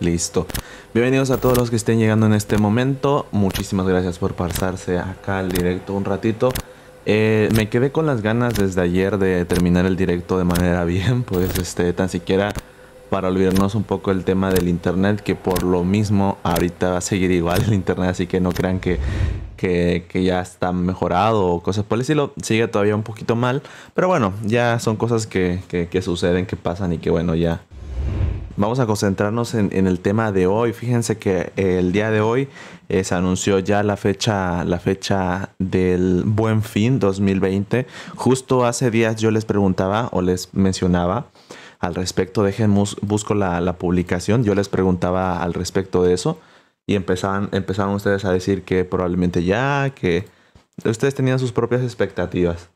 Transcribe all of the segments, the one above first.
listo. Bienvenidos a todos los que estén llegando en este momento. Muchísimas gracias por pasarse acá al directo un ratito. Eh, me quedé con las ganas desde ayer de terminar el directo de manera bien, pues este, tan siquiera para olvidarnos un poco el tema del internet, que por lo mismo ahorita va a seguir igual el internet, así que no crean que, que, ya está mejorado o cosas por el estilo, sigue todavía un poquito mal, pero bueno, ya son cosas que suceden, que pasan y que bueno, ya vamos a concentrarnos en, el tema de hoy. Fíjense que el día de hoy eh, se anunció ya la fecha, la fecha del Buen Fin 2020. Justo hace días yo les preguntaba o les mencionaba al respecto. Dejen, busco la, publicación. Yo les preguntaba al respecto de eso y empezaban, ustedes a decir que probablemente ya, que ustedes tenían sus propias expectativas.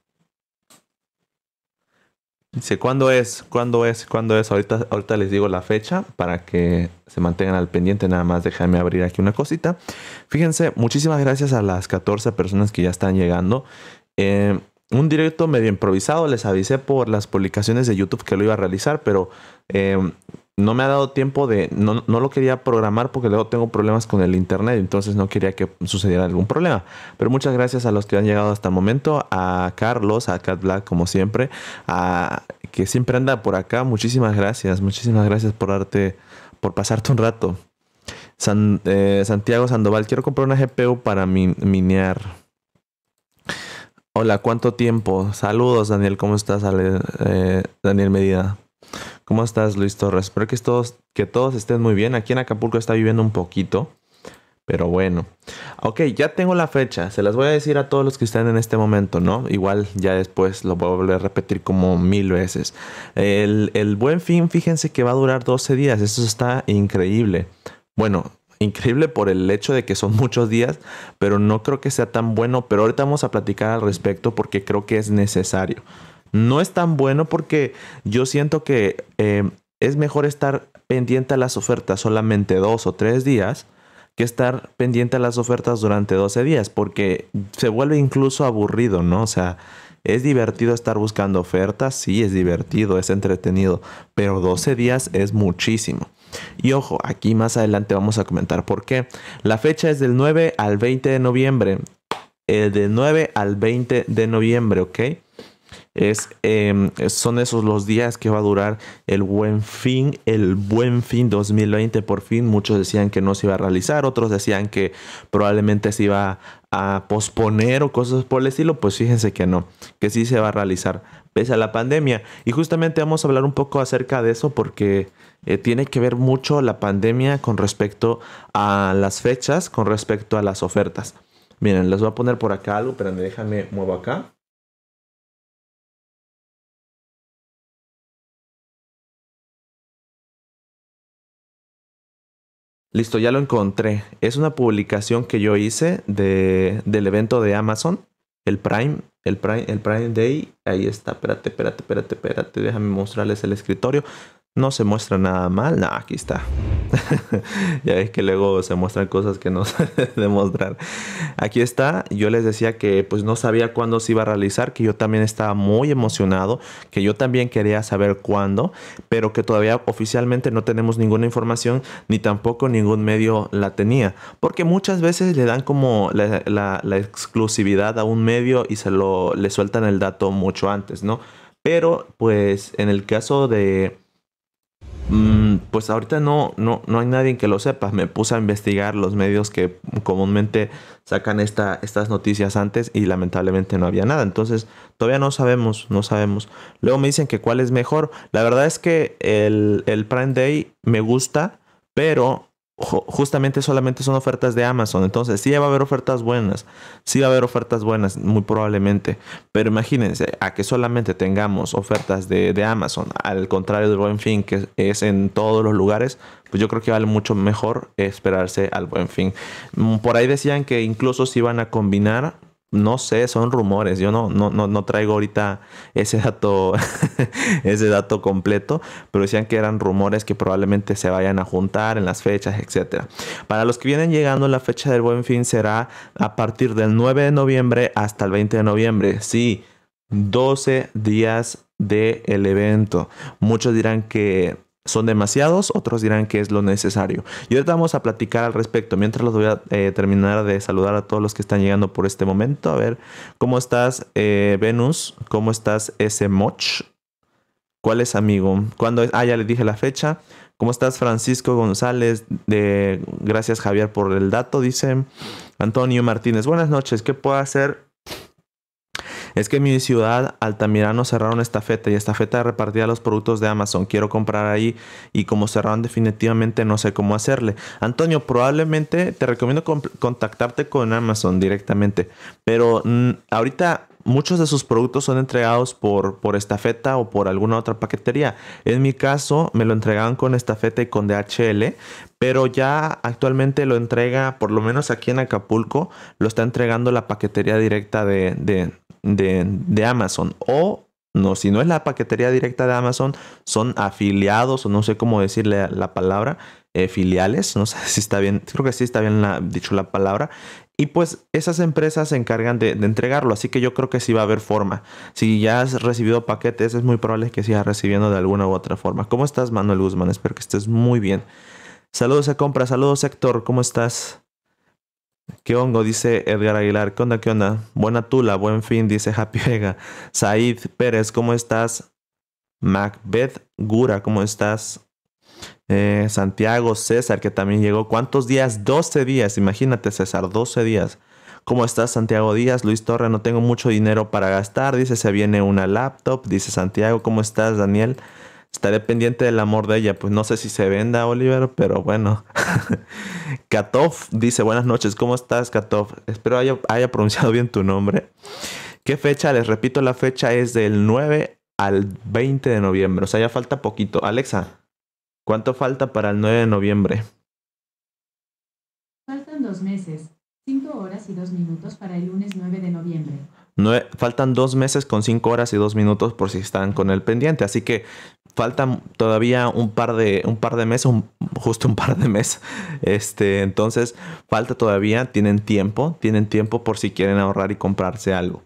Dice, ¿cuándo es? ¿Cuándo es? ¿Cuándo es? Ahorita, ahorita les digo la fecha para que se mantengan al pendiente. Nada más déjame abrir aquí una cosita. Fíjense, muchísimas gracias a las 14 personas que ya están llegando. Eh, un directo medio improvisado, les avisé por las publicaciones de YouTube que lo iba a realizar, pero eh, no me ha dado tiempo de, no, no, lo quería programar porque luego tengo problemas con el internet, entonces no quería que sucediera algún problema. Pero muchas gracias a los que han llegado hasta el momento, a Carlos, a Cat Black como siempre, a que siempre anda por acá, muchísimas gracias, muchísimas gracias por darte, por pasarte un rato. Eh, Santiago Sandoval, quiero comprar una GPU para minear. Hola, ¿cuánto tiempo? Saludos, Daniel, ¿cómo estás? Eh, Daniel Medida ¿Cómo estás, Luis Torres? Espero que todos, que todos estén muy bien. Aquí en Acapulco está viviendo un poquito. Pero bueno. Ok, ya tengo la fecha. Se las voy a decir a todos los que están en este momento, ¿no? Igual ya después lo voy a volver a repetir como mil veces. El, el buen fin, fíjense que va a durar 12 días. Eso está increíble. Bueno, increíble por el hecho de que son muchos días, pero no creo que sea tan bueno. Pero ahorita vamos a platicar al respecto porque creo que es necesario no es tan bueno porque yo siento que eh, es mejor estar pendiente a las ofertas solamente dos o tres días que estar pendiente a las ofertas durante 12 días porque se vuelve incluso aburrido, ¿no? O sea, es divertido estar buscando ofertas, sí, es divertido, es entretenido, pero 12 días es muchísimo. Y ojo, aquí más adelante vamos a comentar por qué. La fecha es del 9 al 20 de noviembre. El eh, del 9 al 20 de noviembre, ¿ok? es, em, son esos los días que va a durar el buen fin, el buen fin 2020 por fin. Muchos decían que no se iba a realizar, otros decían que probablemente se iba a posponer o cosas por el estilo. Pues fíjense que no, que sí se va a realizar pese a la pandemia. Y justamente vamos a hablar un poco acerca de eso porque eh, tiene que ver mucho la pandemia con respecto a las fechas, con respecto a las ofertas. Miren, les voy a poner por acá algo, pero déjame muevo acá. Listo, ya lo encontré. Es una publicación que yo hice del evento de Amazon, el Prime, el Prime, el Prime Day. Ahí está, espérate, espérate, espérate, espérate. Déjame mostrarles el escritorio no se muestra nada mal, no, aquí está. ya es que luego se muestran cosas que no se mostrar. Aquí está, yo les decía que pues no sabía cuándo se iba a realizar, que yo también estaba muy emocionado, que yo también quería saber cuándo, pero que todavía oficialmente no tenemos ninguna información ni tampoco ningún medio la tenía, porque muchas veces le dan como la, la exclusividad a un medio y se lo le sueltan el dato mucho antes, ¿no? Pero pues en el caso de Mm, pues ahorita no, no, no hay nadie que lo sepa. Me puse a investigar los medios que comúnmente sacan estas noticias antes y lamentablemente no había nada. Entonces, todavía no sabemos, no sabemos. Luego me dicen que cuál es mejor. La verdad es que el, el Prime Day me gusta, pero justamente solamente son ofertas de Amazon. Entonces, sí va a haber ofertas buenas, sí va a haber ofertas buenas, muy probablemente. Pero imagínense, a que solamente tengamos ofertas de, de Amazon, al contrario del buen fin, que es en todos los lugares, pues yo creo que vale mucho mejor esperarse al buen fin. Mm, por ahí decían que incluso si van a combinar no sé, son rumores. Yo no, no, no, traigo ahorita ese dato, ese dato completo, pero decían que eran rumores que probablemente se vayan a juntar en las fechas, etc. Para los que vienen llegando, la fecha del buen fin será a partir del 9 de noviembre hasta el 20 de noviembre. Sí, 12 días del evento. Muchos dirán que son demasiados, otros dirán que es lo necesario. Y ahorita vamos a platicar al respecto. Mientras los voy a eh, terminar de saludar a todos los que están llegando por este momento. A ver, ¿cómo estás, eh, Venus? ¿Cómo estás, ese Moch? ¿Cuál es, amigo? Ah, ya le dije la fecha. ¿Cómo estás, Francisco González? De... Gracias, Javier, por el dato, dice Antonio Martínez. Buenas noches, ¿qué puedo hacer es que en mi ciudad, Altamirano, cerraron Estafeta y Estafeta repartía los productos de Amazon. Quiero comprar ahí y como cerraron definitivamente no sé cómo hacerle. Antonio, probablemente te recomiendo contactarte con Amazon directamente. Pero mm, ahorita muchos de sus productos son entregados por, por estafeta o por alguna otra paquetería. En mi caso, me lo entregaban con estafeta y con DHL, pero ya actualmente lo entrega, por lo menos aquí en Acapulco, lo está entregando la paquetería directa de, de de, Amazon. O no, si no es la paquetería directa de Amazon, son afiliados o no sé cómo decirle la palabra, eh, filiales, no sé si está bien, creo que sí está bien dicho la palabra. Y pues esas empresas se encargan de, entregarlo, así que yo creo que sí va a haber forma. Si ya has recibido paquetes, es muy probable que sigas recibiendo de alguna u otra forma. ¿Cómo estás, Manuel Guzmán? Espero que estés muy bien. Saludos a compra, saludos Héctor, ¿cómo estás? ¿Qué hongo? Dice Edgar Aguilar. ¿Qué onda? ¿Qué onda? Buena tula, buen fin, dice Happy Vega. Said Pérez, ¿cómo estás? Macbeth Gura, ¿cómo estás? Eh, Santiago César, que también llegó. ¿Cuántos días? 12 días, imagínate César, 12 días. ¿Cómo estás, Santiago Díaz? Luis Torre, no tengo mucho dinero para gastar. Dice, se viene una laptop. Dice Santiago, ¿cómo estás, Daniel? estaré pendiente del amor de ella. Pues no sé si se venda, Oliver, pero bueno. Katov dice, buenas noches, ¿cómo estás, Katov? Espero haya, pronunciado bien tu nombre. ¿Qué fecha? Les repito, la fecha es del 9 al 20 de noviembre. O sea, ya falta poquito. Alexa, ¿cuánto falta para el 9 de noviembre? Faltan dos meses, cinco horas y dos minutos para el lunes 9 de noviembre. No, faltan dos meses con cinco horas y dos minutos por si están con el pendiente. Así que faltan todavía un par de, un par de meses, justo un par de meses. Este, entonces, falta todavía, tienen tiempo, tienen tiempo por si quieren ahorrar y comprarse algo.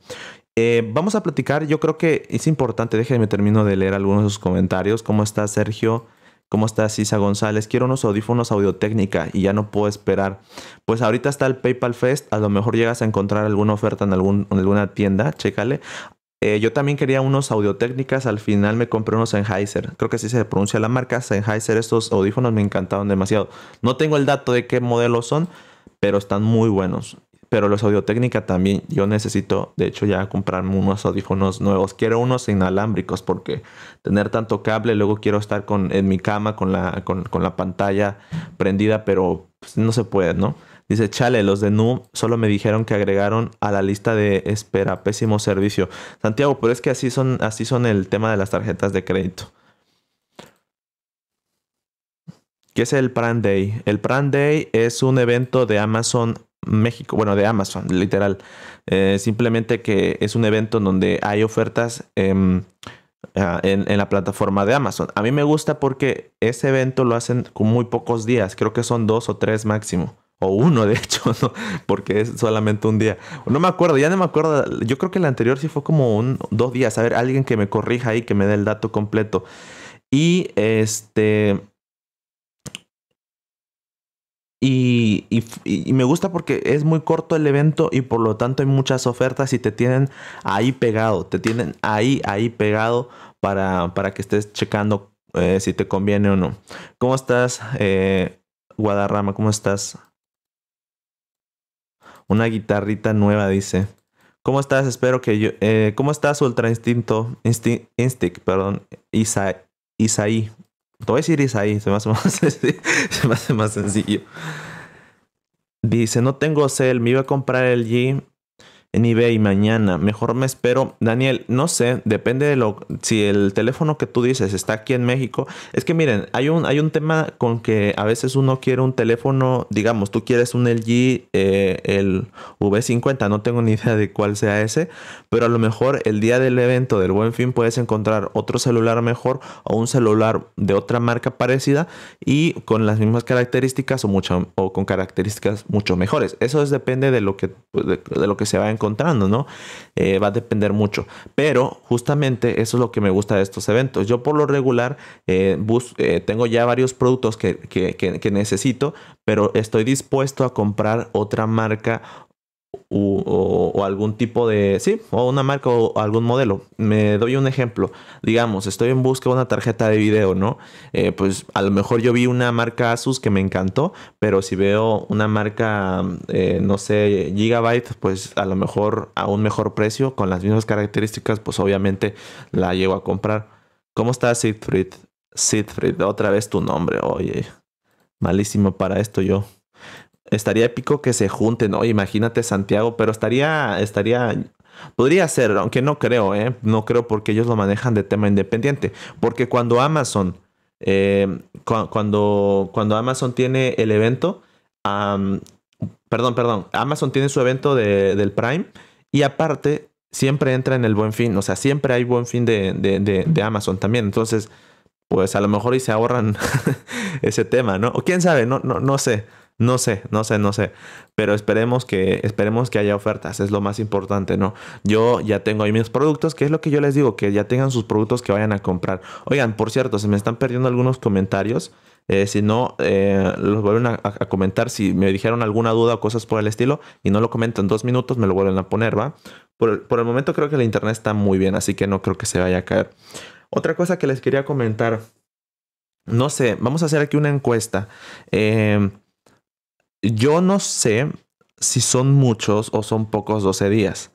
Eh, vamos a platicar, yo creo que es importante, déjenme termino de leer algunos de sus comentarios. ¿Cómo está Sergio? ¿Cómo está Sisa González? Quiero unos audífonos Audio-Técnica y ya no puedo esperar. Pues ahorita está el PayPal Fest, a lo mejor llegas a encontrar alguna oferta en, algún, en alguna tienda, chécale. Eh, yo también quería unos audio-técnicas, al final me compré unos Sennheiser, creo que así se pronuncia la marca, Sennheiser, estos audífonos me encantaron demasiado. No tengo el dato de qué modelos son, pero están muy buenos. Pero los audio-técnica también, yo necesito, de hecho, ya comprarme unos audífonos nuevos. Quiero unos inalámbricos porque tener tanto cable, luego quiero estar con, en mi cama con la, con, la pantalla prendida, pero pues, no se puede, ¿no? Dice, chale, los de NU solo me dijeron que agregaron a la lista de espera, pésimo servicio. Santiago, pero es que así son, así son el tema de las tarjetas de crédito. ¿Qué es el Pran Day? El Pran Day es un evento de Amazon México, bueno, de Amazon, literal. Eh, simplemente que es un evento donde hay ofertas em, ah, en, en, la plataforma de Amazon. A mí me gusta porque ese evento lo hacen con muy pocos días, creo que son dos o tres máximo o uno de hecho, ¿no? porque es solamente un día. No me acuerdo, ya no me acuerdo, yo creo que el anterior sí fue como un, dos días, a ver, alguien que me corrija ahí, que me dé el dato completo. Y este... Y, me gusta porque es muy corto el evento y por lo tanto hay muchas ofertas y te tienen ahí pegado, te tienen ahí, ahí pegado para, para que estés checando eh, si te conviene o no. ¿Cómo estás, eh, Guadarrama? ¿Cómo estás? Una guitarrita nueva, dice. ¿Cómo estás? Espero que yo... Eh, ¿Cómo estás, Ultra Instinto? Insti Instinct, perdón. Isa Isaí. Te voy a decir Isaí, más, se me hace más sencillo. Dice, no tengo cel, me iba a comprar el G en eBay mañana. Mejor me espero. Daniel, no sé, depende de lo si el teléfono que tú dices está aquí en México. Es que miren, hay un, hay un tema con que a veces uno quiere un teléfono, digamos, tú quieres un LG, eh, el V50, no tengo ni idea de cuál sea ese, pero a lo mejor el día del evento del buen fin puedes encontrar otro celular mejor o un celular de otra marca parecida y con las mismas características o, mucho, o con características mucho mejores. Eso es, depende de lo que, de, de lo que se va a encontrando, ¿no? Eh, va a depender mucho. Pero justamente eso es lo que me gusta de estos eventos. Yo por lo regular eh, eh, tengo ya varios productos que necesito, pero estoy dispuesto a comprar otra marca o, algún tipo de, sí, o una marca o, algún modelo. Me doy un ejemplo. Digamos, estoy en busca de una tarjeta de video, ¿no? Eh, pues a lo mejor yo vi una marca Asus que me encantó, pero si veo una marca, eh, no sé, Gigabyte, pues a lo mejor a un mejor precio, con las mismas características, pues obviamente la llego a comprar. ¿Cómo está Siegfried? Siegfried, otra vez tu nombre, oye. Malísimo para esto yo estaría épico que se junten, ¿no? Imagínate Santiago, pero estaría, estaría, podría ser, aunque no creo, ¿eh? No creo porque ellos lo manejan de tema independiente, porque cuando Amazon, eh, cuando, cuando Amazon tiene el evento, perdón, perdón, Amazon tiene su evento de, del Prime y aparte siempre entra en el buen fin, o sea, siempre hay buen fin de, de, de, de Amazon también, entonces pues a lo mejor y se ahorran ese tema, ¿no? O quién sabe, no, no, no sé. No sé, no sé, no sé. Pero esperemos que, esperemos que haya ofertas, es lo más importante, ¿no? Yo ya tengo ahí mis productos, que es lo que yo les digo, que ya tengan sus productos que vayan a comprar. Oigan, por cierto, se me están perdiendo algunos comentarios. Eh, si no, eh, los vuelven a, comentar. Si me dijeron alguna duda o cosas por el estilo y no lo comentan dos minutos, me lo vuelven a poner, ¿va? Por el, por el momento creo que la internet está muy bien, así que no creo que se vaya a caer. Otra cosa que les quería comentar. No sé, vamos a hacer aquí una encuesta. Eh, yo no sé si son muchos o son pocos 12 días.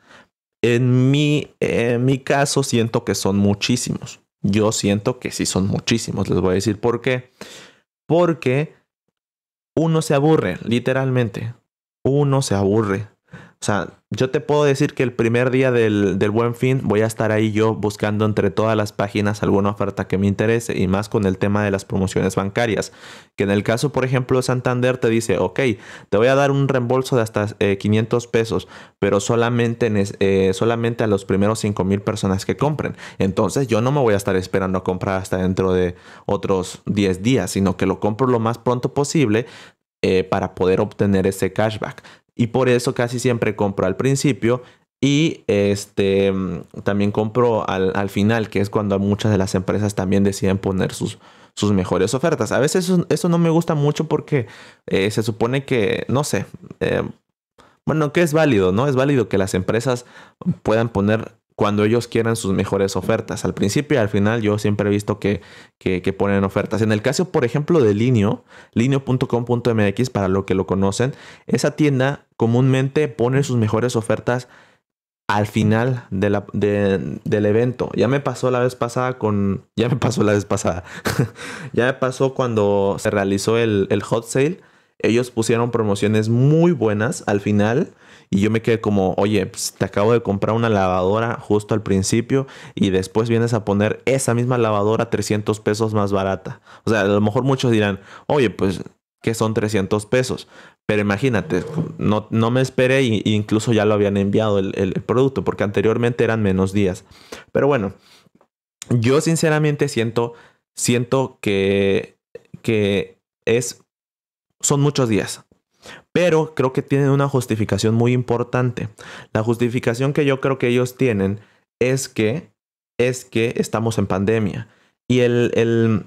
En mi, en mi caso siento que son muchísimos. Yo siento que sí son muchísimos. Les voy a decir por qué. Porque uno se aburre, literalmente. Uno se aburre. O sea, yo te puedo decir que el primer día del, buen fin voy a estar ahí yo buscando entre todas las páginas alguna oferta que me interese y más con el tema de las promociones bancarias. Que en el caso, por ejemplo, Santander te dice, ok, te voy a dar un reembolso de hasta 500 eh, pesos, pero solamente, eh, solamente a los primeros 5 mil personas que compren. Entonces yo no me voy a estar esperando a comprar hasta dentro de otros 10 días, sino que lo compro lo más pronto posible. Eh, para poder obtener ese cashback. Y por eso casi siempre compro al principio y este, también compro al, final, que es cuando muchas de las empresas también deciden poner sus, sus mejores ofertas. A veces eso, no me gusta mucho porque eh, se supone que, no sé, eh, bueno, que es válido, ¿no? Es válido que las empresas puedan poner cuando ellos quieran sus mejores ofertas. Al principio y al final yo siempre he visto que, que, ponen ofertas. En el caso, por ejemplo, de Linio, linio.com.mx, para lo que lo conocen, esa tienda comúnmente pone sus mejores ofertas al final de del evento. Ya me pasó la vez pasada con... Ya me pasó la vez pasada. ya me pasó cuando se realizó el, el hot sale. Ellos pusieron promociones muy buenas al final y yo me quedé como, oye, pues, te acabo de comprar una lavadora justo al principio y después vienes a poner esa misma lavadora 300 pesos más barata. O sea, a lo mejor muchos dirán, oye, pues que son 300 pesos. Pero imagínate, no, no me esperé e incluso ya lo habían enviado el, el producto porque anteriormente eran menos días. Pero bueno, yo sinceramente siento, siento que, que es, son muchos días. Pero creo que tienen una justificación muy importante. La justificación que yo creo que ellos tienen es que, es que estamos en pandemia. Y el,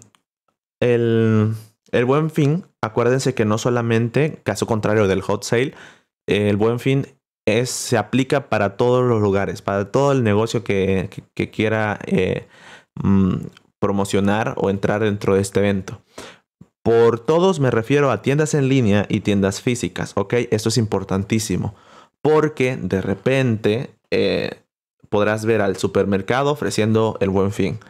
el, buen fin, acuérdense que no solamente, caso contrario del hot sale, eh, el buen fin se aplica para todos los lugares, para todo el negocio que, quiera eh, mm, promocionar o entrar dentro de este evento. Por todos me refiero a tiendas en línea y tiendas físicas, ¿ok? Esto es importantísimo porque de repente eh, podrás ver al supermercado ofreciendo el buen fin.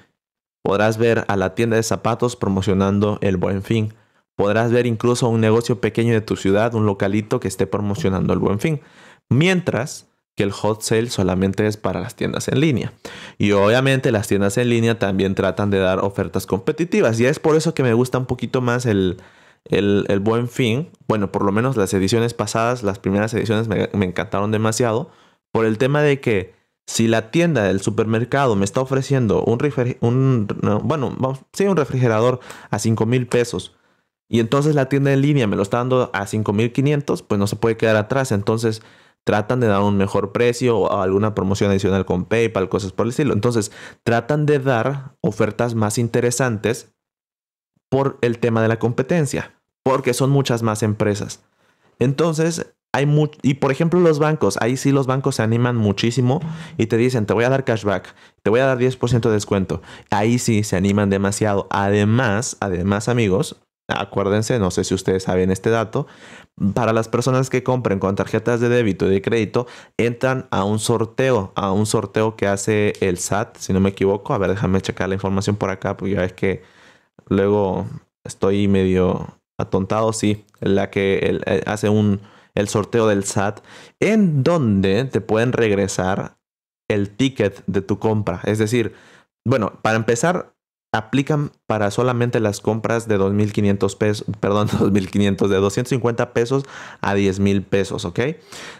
Podrás ver a la tienda de zapatos promocionando el buen fin. Podrás ver incluso un negocio pequeño de tu ciudad, un localito que esté promocionando el buen fin. Mientras que el hot sale solamente es para las tiendas en línea. Y obviamente las tiendas en línea también tratan de dar ofertas competitivas. Y es por eso que me gusta un poquito más el, buen fin. Bueno, por lo menos las ediciones pasadas, las primeras ediciones me, encantaron demasiado. Por el tema de que si la tienda del supermercado me está ofreciendo un, bueno, un refrigerador a $5,000. mil pesos y entonces la tienda en línea me lo está dando a 5.500, pues no se puede quedar atrás. Entonces tratan de dar un mejor precio o alguna promoción adicional con PayPal, cosas por el estilo. Entonces, tratan de dar ofertas más interesantes por el tema de la competencia, porque son muchas más empresas. Entonces, hay mucho, y por ejemplo los bancos, ahí sí los bancos se animan muchísimo y te dicen, te voy a dar cashback, te voy a dar 10% de descuento. Ahí sí se animan demasiado. Además, además amigos, acuérdense, no sé si ustedes saben este dato, para las personas que compren con tarjetas de débito y de crédito, entran a un sorteo, a un sorteo que hace el SAT, si no me equivoco. A ver, déjame checar la información por acá, porque ya es que luego estoy medio atontado, sí, la que eh, hace un, el sorteo del SAT, en donde te pueden regresar el ticket de tu compra. Es decir, bueno, para empezar, aplican para solamente las compras de 2.500 pesos, perdón, 2.500, de 250 pesos a 10.000 pesos, ¿ok?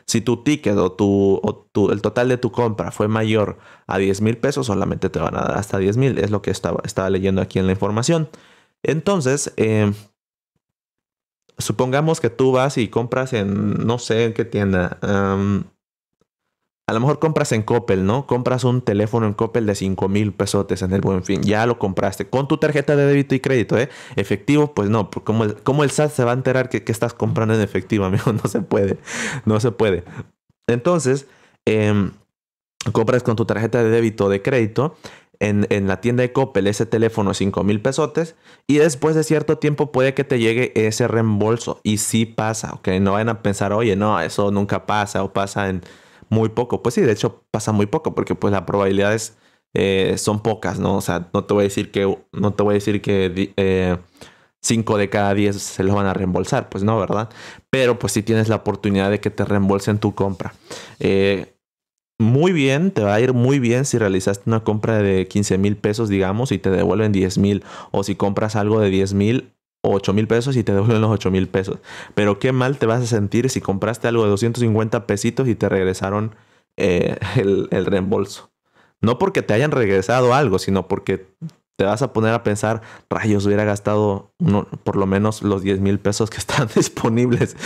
Si tu ticket o, el total de tu compra fue mayor a 10.000 pesos, solamente te van a dar hasta 10.000, es lo que estaba, estaba leyendo aquí en la información. Entonces, em, supongamos que tú vas y compras en, no sé en qué tienda, em, a lo mejor compras en Coppel, ¿no? Compras un teléfono en Coppel de 5 mil pesotes en el buen fin. Ya lo compraste con tu tarjeta de débito y crédito, ¿eh? Efectivo, pues no. Pues, ¿Cómo el, el SAT se va a enterar que, estás comprando en efectivo, amigo? No se puede. No se puede. Entonces, em, compras con tu tarjeta de débito o de crédito. En, la tienda de Coppel ese teléfono 5 mil pesotes y después de cierto tiempo puede que te llegue ese reembolso y sí pasa, ok, no vayan a pensar, oye, no, eso nunca pasa o pasa en, muy poco. Pues sí, de hecho pasa muy poco porque pues las probabilidades eh, son pocas, ¿no? O sea, no te voy a decir que, no te voy a decir que 5 eh, de cada 10 se los van a reembolsar, pues no, ¿verdad? Pero pues sí tienes la oportunidad de que te reembolsen tu compra. Eh, muy bien, te va a ir muy bien si realizaste una compra de 15 mil pesos, digamos, y te devuelven 10 mil, o si compras algo de 10 mil 8 mil pesos y te devuelven los 8 mil pesos. Pero qué mal te vas a sentir si compraste algo de 250 pesitos y te regresaron eh, el, reembolso. No porque te hayan regresado algo, sino porque te vas a poner a pensar, rayos, hubiera gastado por lo menos los 10 mil pesos que están disponibles.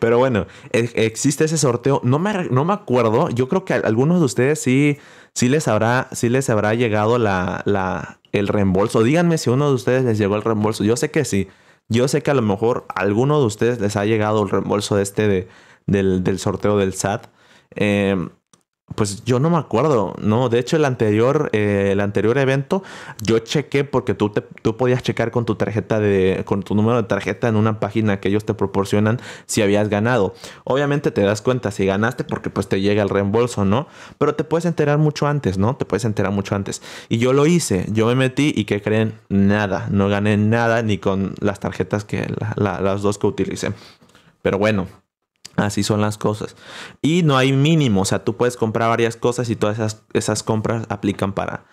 Pero bueno, e, existe ese sorteo. No me, no me acuerdo, yo creo que a algunos de ustedes sí, sí, les, habrá, sí les habrá llegado la, la, el reembolso. Díganme si a uno de ustedes les llegó el reembolso. Yo sé que sí. Yo sé que a lo mejor a alguno de ustedes les ha llegado el reembolso de este de, del, del sorteo del SAT. Eh, em, pues yo no me acuerdo, no. De hecho, el anterior, eh, el anterior evento, yo chequé porque tú, te, tú podías checar con tu tarjeta de, con tu número de tarjeta en una página que ellos te proporcionan si habías ganado. Obviamente te das cuenta si ganaste porque pues te llega el reembolso, ¿no? Pero te puedes enterar mucho antes, ¿no? Te puedes enterar mucho antes. Y yo lo hice, yo me metí y que creen nada, no gané nada ni con las tarjetas que las dos que utilicé. Pero bueno, Así son las cosas. Y no hay mínimo, o sea, tú puedes comprar varias cosas y todas esas, esas compras aplican para,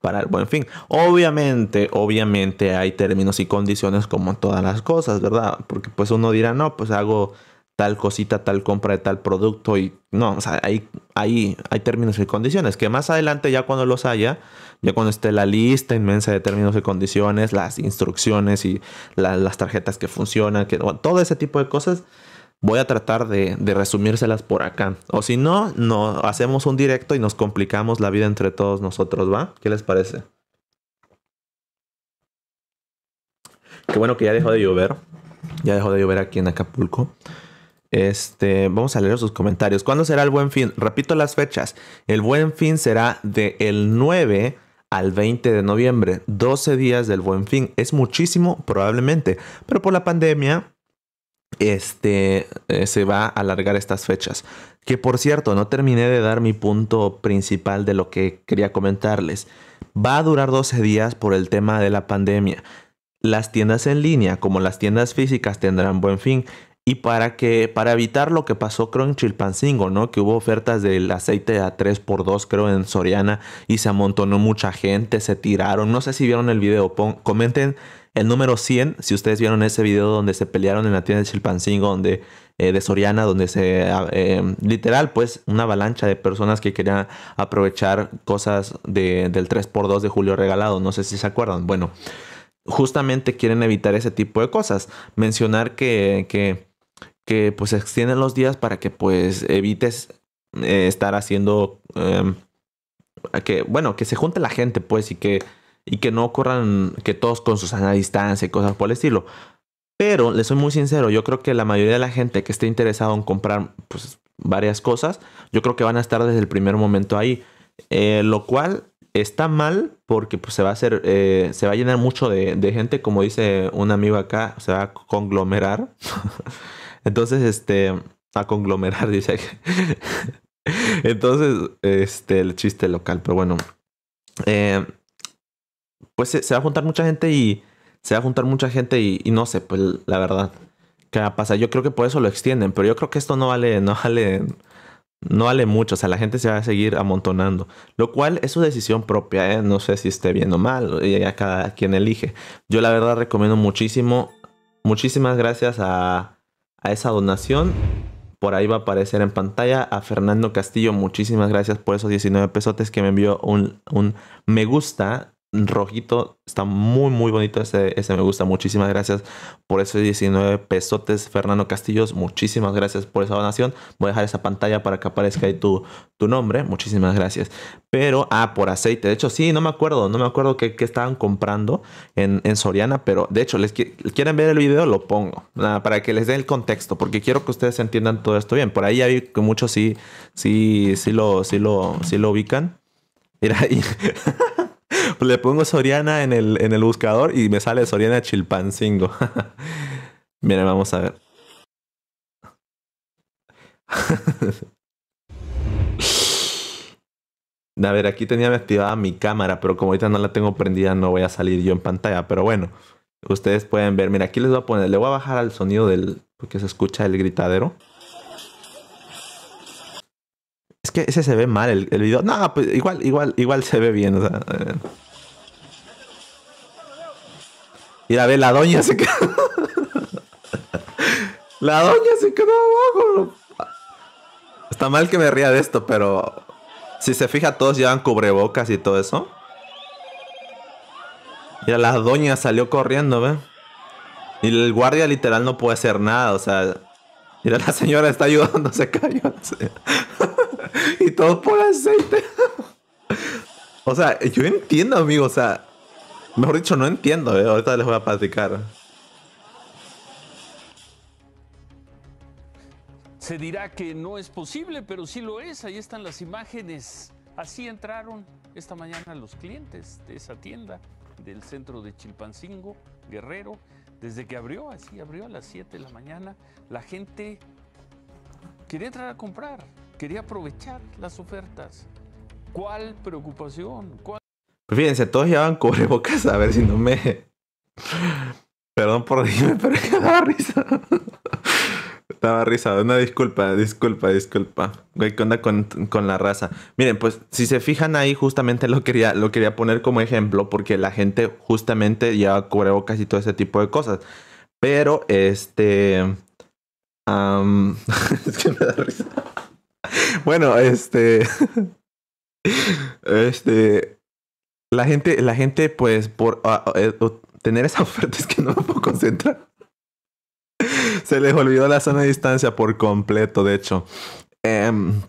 para el buen fin. Obviamente, obviamente hay términos y condiciones como todas las cosas, ¿verdad? Porque pues uno dirá, no, pues hago tal cosita, tal compra de tal producto y no, o sea, hay, hay, hay términos y condiciones que más adelante ya cuando los haya, ya cuando esté la lista inmensa de términos y condiciones, las instrucciones y las tarjetas que funcionan, que, todo ese tipo de cosas, Voy a tratar de, resumírselas por acá. O si no, no, hacemos un directo y nos complicamos la vida entre todos nosotros, ¿va? ¿Qué les parece? Qué bueno que ya dejó de llover. Ya dejó de llover aquí en Acapulco. Este, vamos a leer sus comentarios. ¿Cuándo será el buen fin? Repito las fechas. El buen fin será del 9 al 20 de noviembre. 12 días del buen fin. Es muchísimo, probablemente. Pero por la pandemia, este, eh, se va a alargar estas fechas. Que por cierto, no terminé de dar mi punto principal de lo que quería comentarles. Va a durar 12 días por el tema de la pandemia. Las tiendas en línea, como las tiendas físicas, tendrán buen fin. Y para que, para evitar lo que pasó creo en Chilpancingo, ¿no? Que hubo ofertas del aceite a 3x2 creo en Soriana y se amontonó mucha gente, se tiraron. No sé si vieron el video, comenten el número 100, si ustedes vieron ese video donde se pelearon en la tienda de Chilpancingo, donde, eh, de Soriana, donde se, ah, em, literal, pues una avalancha de personas que querían aprovechar cosas del 3x2 de Julio Regalado, no sé si se acuerdan. Bueno, justamente quieren evitar ese tipo de cosas. Mencionar que, que, pues extienden los días para que pues evites eh, estar haciendo... Em, que, bueno, que se junte la gente, pues, y que y que no ocurran que todos con su sana distancia y cosas por el estilo. Pero les soy muy sincero, yo creo que la mayoría de la gente que esté interesado en comprar pues, varias cosas, yo creo que van a estar desde el primer momento ahí. Eh, lo cual está mal porque pues, se va a hacer, eh, se va a llenar mucho de, de, gente, como dice un amigo acá, se va a conglomerar. Entonces, este, a conglomerar, dice. Entonces, este, el chiste local, pero bueno. Eh, pues se, va a juntar mucha gente y se va a juntar mucha gente y, no sé, pues la verdad, qué va a pasar. Yo creo que por eso lo extienden, pero yo creo que esto no vale, no vale, no vale mucho. O sea, la gente se va a seguir amontonando, lo cual es su decisión propia. ¿eh? No sé si esté bien o mal, y a cada quien elige. Yo la verdad recomiendo muchísimo, muchísimas gracias a, a esa donación por ahí va a aparecer en pantalla. A Fernando Castillo, muchísimas gracias por esos 19 pesotes que me envió un, un me gusta rojito. Está muy, muy bonito. Ese, ese me gusta. Muchísimas gracias por esos 19 pesotes, Fernando Castillos. Muchísimas gracias por esa donación. Voy a dejar esa pantalla para que aparezca ahí tu, tu nombre. Muchísimas gracias. Pero, ah, por aceite. De hecho, sí, no me acuerdo. No me acuerdo qué, estaban comprando en, Soriana. Pero, de hecho, les quieren ver el video, lo pongo. para que les dé el contexto. Porque quiero que ustedes entiendan todo esto bien. Por ahí ya que muchos sí, sí, sí lo, sí lo, sí lo ubican. Mira ahí. le pongo Soriana en el, en el buscador y me sale Soriana Chilpancingo. Miren, vamos a ver. a ver, aquí tenía activada mi cámara, pero como ahorita no la tengo prendida, no voy a salir yo en pantalla. Pero bueno, ustedes pueden ver. Mira, aquí les voy a poner, le voy a bajar al sonido del. porque se escucha el gritadero. Es que ese se ve mal el, video. No, pues igual, igual, igual se ve bien. O sea, eh. Mira, ve, la doña se quedó. la doña se quedó abajo. Está mal que me ría de esto, pero si se fija, todos llevan cubrebocas y todo eso. Mira, la doña salió corriendo, ¿ve? Y el guardia literal no puede hacer nada, o sea. Mira, la señora está ayudando, se cayó. y todo por aceite. o sea, yo entiendo, amigo, o sea, Mejor dicho, no entiendo, eh. ahorita les voy a platicar. Se dirá que no es posible, pero sí lo es. Ahí están las imágenes. Así entraron esta mañana los clientes de esa tienda del centro de Chilpancingo, Guerrero. Desde que abrió, así abrió a las 7 de la mañana, la gente quería entrar a comprar, quería aprovechar las ofertas. ¿Cuál preocupación? ¿Cuál pues fíjense, todos llevaban cubrebocas, a ver si no me... Perdón por decirme, pero que daba risa. estaba risa, una disculpa, disculpa, disculpa. Güey, ¿qué onda con, con, la raza? Miren, pues si se fijan ahí, justamente lo quería, lo quería poner como ejemplo, porque la gente justamente ya cubrebocas y todo ese tipo de cosas. Pero, este... es que me da risa. bueno, este... este... La gente, la gente, pues, por ah, ah, eh, tener esa oferta es que no me puedo concentrar. Se les olvidó la zona de distancia por completo, de hecho. Em,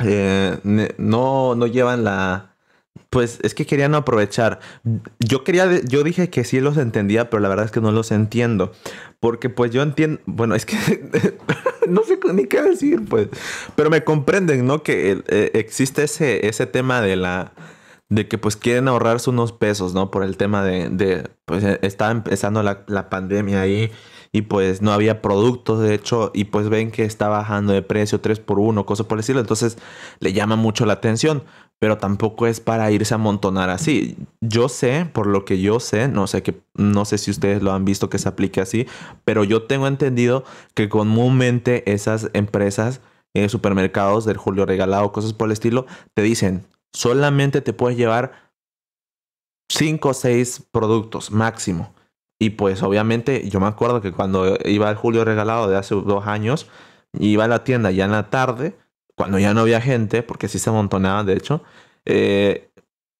eh, no, no llevan la. Pues es que querían aprovechar. Yo quería, yo dije que sí los entendía, pero la verdad es que no los entiendo. Porque pues yo entiendo, bueno, es que no sé ni qué decir, pues. Pero me comprenden, ¿no? Que eh, existe ese, ese tema de la de que pues quieren ahorrarse unos pesos, ¿no? Por el tema de, de pues e, estaba empezando la, pandemia ahí y pues no había productos, de hecho, y pues ven que está bajando de precio tres por uno, cosas por el estilo, entonces le llama mucho la atención, pero tampoco es para irse a amontonar así. Yo sé, por lo que yo sé, no sé que no sé si ustedes lo han visto que se aplique así, pero yo tengo entendido que comúnmente esas empresas eh, supermercados del Julio Regalado, cosas por el estilo, te dicen, solamente te puedes llevar 5 o 6 productos máximo. Y pues obviamente yo me acuerdo que cuando iba el Julio Regalado de hace dos años, iba a la tienda ya en la tarde, cuando ya no había gente, porque sí se amontonaban de hecho, eh,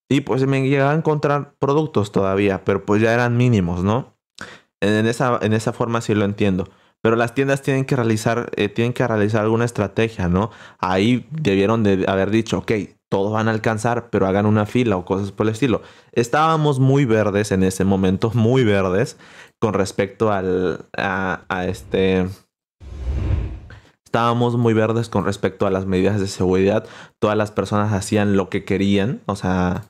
y pues me llegaba a encontrar productos todavía, pero pues ya eran mínimos, ¿no? En esa, en esa forma sí lo entiendo. Pero las tiendas tienen que realizar, eh, tienen que realizar alguna estrategia, ¿no? Ahí debieron de haber dicho, ok, todos van a alcanzar, pero hagan una fila o cosas por el estilo. Estábamos muy verdes en ese momento, muy verdes con respecto al, a, a este... Estábamos muy verdes con respecto a las medidas de seguridad. Todas las personas hacían lo que querían, o sea,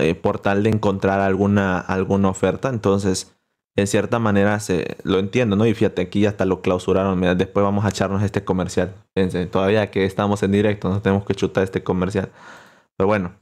eh, por tal de encontrar alguna, alguna oferta. Entonces, en cierta manera se, lo entiendo, ¿no? Y fíjate, aquí ya hasta lo clausuraron. después vamos a echarnos este comercial. todavía que estamos en directo, no tenemos que chutar este comercial. Pero bueno,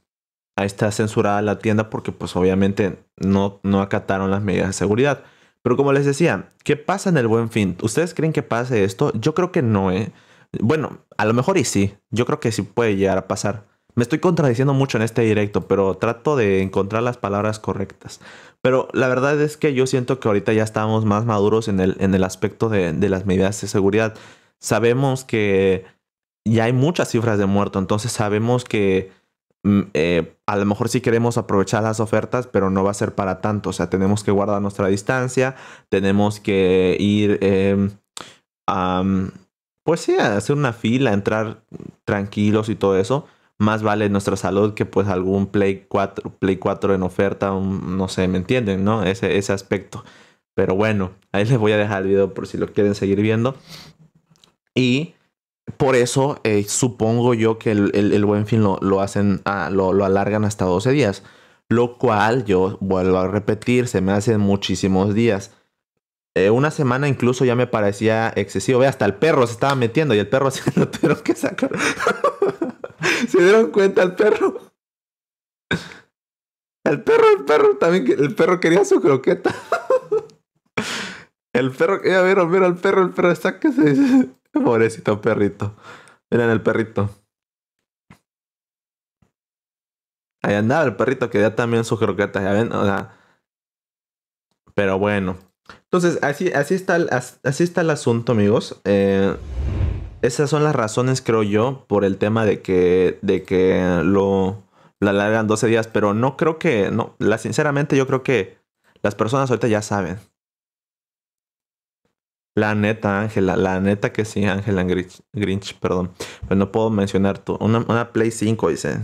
ahí está censurada la tienda porque pues obviamente no, no acataron las medidas de seguridad. Pero como les decía, ¿qué pasa en el buen fin? ¿Ustedes creen que pase esto? Yo creo que no, ¿eh? Bueno, a lo mejor y sí. Yo creo que sí puede llegar a pasar. Me estoy contradiciendo mucho en este directo, pero trato de encontrar las palabras correctas. Pero la verdad es que yo siento que ahorita ya estamos más maduros en el, en el aspecto de, las medidas de seguridad. Sabemos que ya hay muchas cifras de muerto entonces sabemos que mm, eh, a lo mejor sí queremos aprovechar las ofertas, pero no va a ser para tanto. O sea, tenemos que guardar nuestra distancia, tenemos que ir, em, pues sí, a hacer una fila, entrar tranquilos y todo eso más vale nuestra salud que pues algún Play 4, Play 4 en oferta, no sé, ¿me entienden? ¿No? Ese, ese aspecto. Pero bueno, ahí les voy a dejar el video por si lo quieren seguir viendo. Y por eso eh, supongo yo que el, el, buen fin lo, lo hacen, ah, lo, lo, alargan hasta 12 días. Lo cual yo vuelvo a repetir, se me hacen muchísimos días. Eh, una semana incluso ya me parecía excesivo. Ve, hasta el perro se estaba metiendo y el perro se lo tuvieron que sacar. ¿Se dieron cuenta al perro? El perro, el perro también, el perro quería su croqueta. El perro, ya eh, vieron, mira el perro, el perro está que se dice. Pobrecito perrito. Miren el perrito. Ahí andaba el perrito que ya también su croqueta ya ven, o sea. Pero bueno. Entonces, así, así, está, así está el asunto, amigos. Eh, esas son las razones, creo yo, por el tema de que, de que lo, la alargan 12 días, pero no creo que, no, la, sinceramente yo creo que las personas ahorita ya saben. La neta, Ángela, la neta que sí, Ángela Grinch, perdón. Pues no puedo mencionar tú. Una, una Play 5, dice...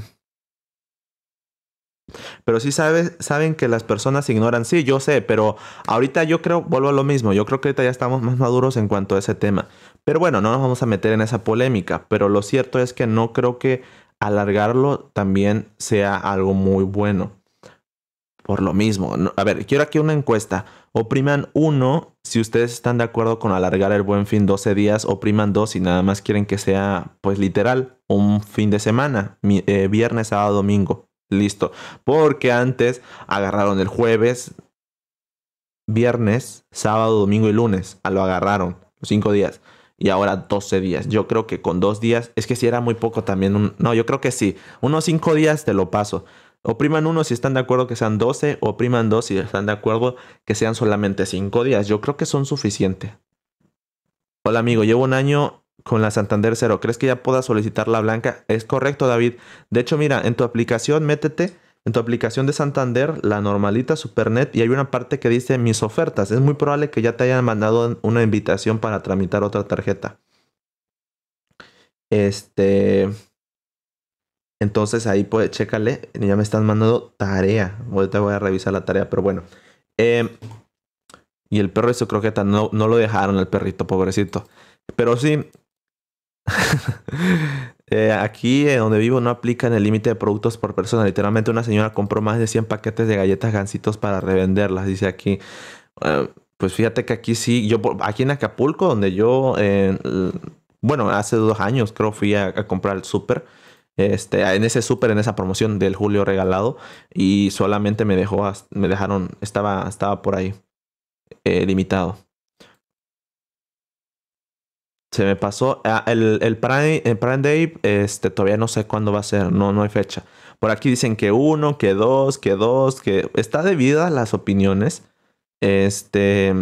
Pero si saben que las personas ignoran. Sí, yo sé, pero ahorita yo creo, vuelvo a lo mismo, yo creo que ahorita ya estamos más maduros en cuanto a ese tema. Pero bueno, no nos vamos a meter en esa polémica, pero lo cierto es que no creo que alargarlo también sea algo muy bueno. Por lo mismo, a ver, quiero aquí una encuesta. Opriman uno si ustedes están de acuerdo con alargar el buen fin 12 días, opriman dos si nada más quieren que sea pues literal un fin de semana, eh, viernes, sábado, domingo. Listo. Porque antes agarraron el jueves, viernes, sábado, domingo y lunes. A ah, lo agarraron. Cinco días. Y ahora 12 días. Yo creo que con dos días. Es que si era muy poco también. no, yo creo que sí. Unos cinco días te lo paso. Opriman uno si están de acuerdo que sean 12. priman dos si están de acuerdo que sean solamente cinco días. Yo creo que son suficientes. Hola amigo, llevo un año con la Santander Cero. ¿Crees que ya pueda solicitar la blanca? Es correcto, David. De hecho, mira, en tu aplicación, métete en tu aplicación de Santander, la normalita Supernet, y hay una parte que dice mis ofertas. Es muy probable que ya te hayan mandado una invitación para tramitar otra tarjeta. Este. Entonces ahí pues, chécale. Ya me están mandando tarea. te voy a revisar la tarea, pero bueno. Em, y el perro y su croqueta no, no lo dejaron el perrito, pobrecito. Pero sí, Eh, aquí eh, donde vivo no aplican el límite de productos por persona. Literalmente una señora compró más de 100 paquetes de galletas gancitos para revenderlas, dice aquí. Eh, pues fíjate que aquí sí, yo aquí en Acapulco, donde yo, bueno, hace dos años creo fui a, a comprar el súper. Este, en ese súper, en esa promoción del Julio regalado, y solamente me dejó, me dejaron, estaba, estaba por ahí, limitado. Se me pasó. Ah, el, Prime, Day, este, todavía no sé cuándo va a ser. No, no hay fecha. Por aquí dicen que uno, que dos, que dos, que. Está dividida las opiniones. Este.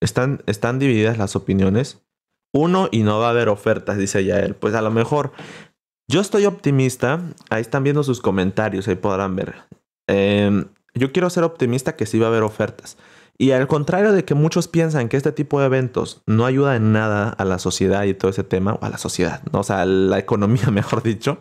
Están, están divididas las opiniones. Uno, y no va a haber ofertas, dice ya él. Pues a lo mejor. Yo estoy optimista. Ahí están viendo sus comentarios, ahí podrán ver. Em, yo quiero ser optimista que sí va a haber ofertas. Y al contrario de que muchos piensan que este tipo de eventos no ayuda en nada a la sociedad y todo ese tema, o a la sociedad, ¿no? o sea, a la economía, mejor dicho,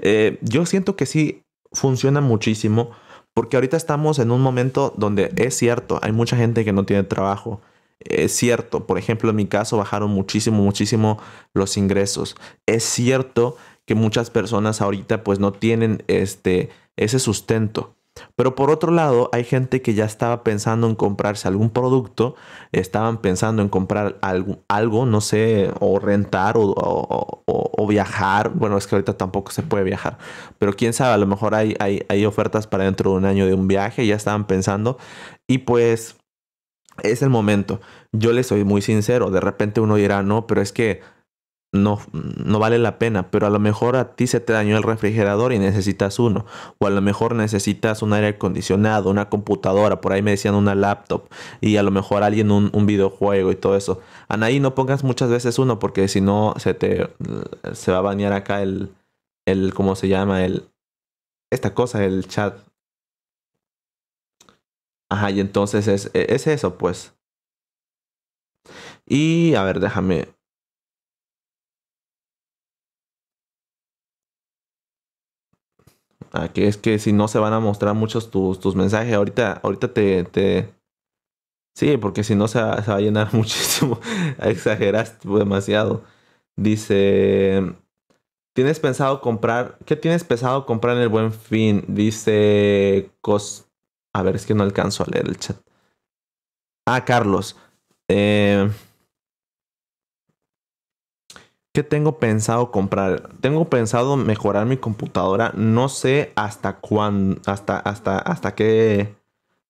eh, yo siento que sí funciona muchísimo porque ahorita estamos en un momento donde es cierto, hay mucha gente que no tiene trabajo. Es cierto, por ejemplo, en mi caso bajaron muchísimo, muchísimo los ingresos. Es cierto que muchas personas ahorita pues no tienen este, ese sustento. Pero por otro lado, hay gente que ya estaba pensando en comprarse algún producto, estaban pensando en comprar algo, no sé, o rentar o, viajar. Bueno, es que ahorita tampoco se puede viajar, pero quién sabe, a lo mejor hay, hay, hay ofertas para dentro de un año de un viaje, ya estaban pensando y pues es el momento. Yo les soy muy sincero, de repente uno dirá, no, pero es que no, no vale la pena, pero a lo mejor a ti se te dañó el refrigerador y necesitas uno, o a lo mejor necesitas un aire acondicionado, una computadora, por ahí me decían una laptop, y a lo mejor alguien un, videojuego y todo eso. Anaí, no pongas muchas veces uno porque si no se te se va a bañar acá el, el, ¿cómo se llama? El, esta cosa, el chat. Ajá, y entonces es, e, es eso, pues. Y a ver, déjame Aquí es que si no se van a mostrar muchos tus, mensajes. Ahorita, ahorita te, Sí, porque si no se va, a llenar muchísimo. Exageraste demasiado. Dice... ¿Tienes pensado comprar? ¿Qué tienes pensado comprar en el buen fin? Dice A ver, es que no alcanzo a leer el chat. Ah, Carlos. Eh, ¿Qué tengo pensado comprar? Tengo pensado mejorar mi computadora. No sé hasta cuán, hasta, hasta, hasta qué,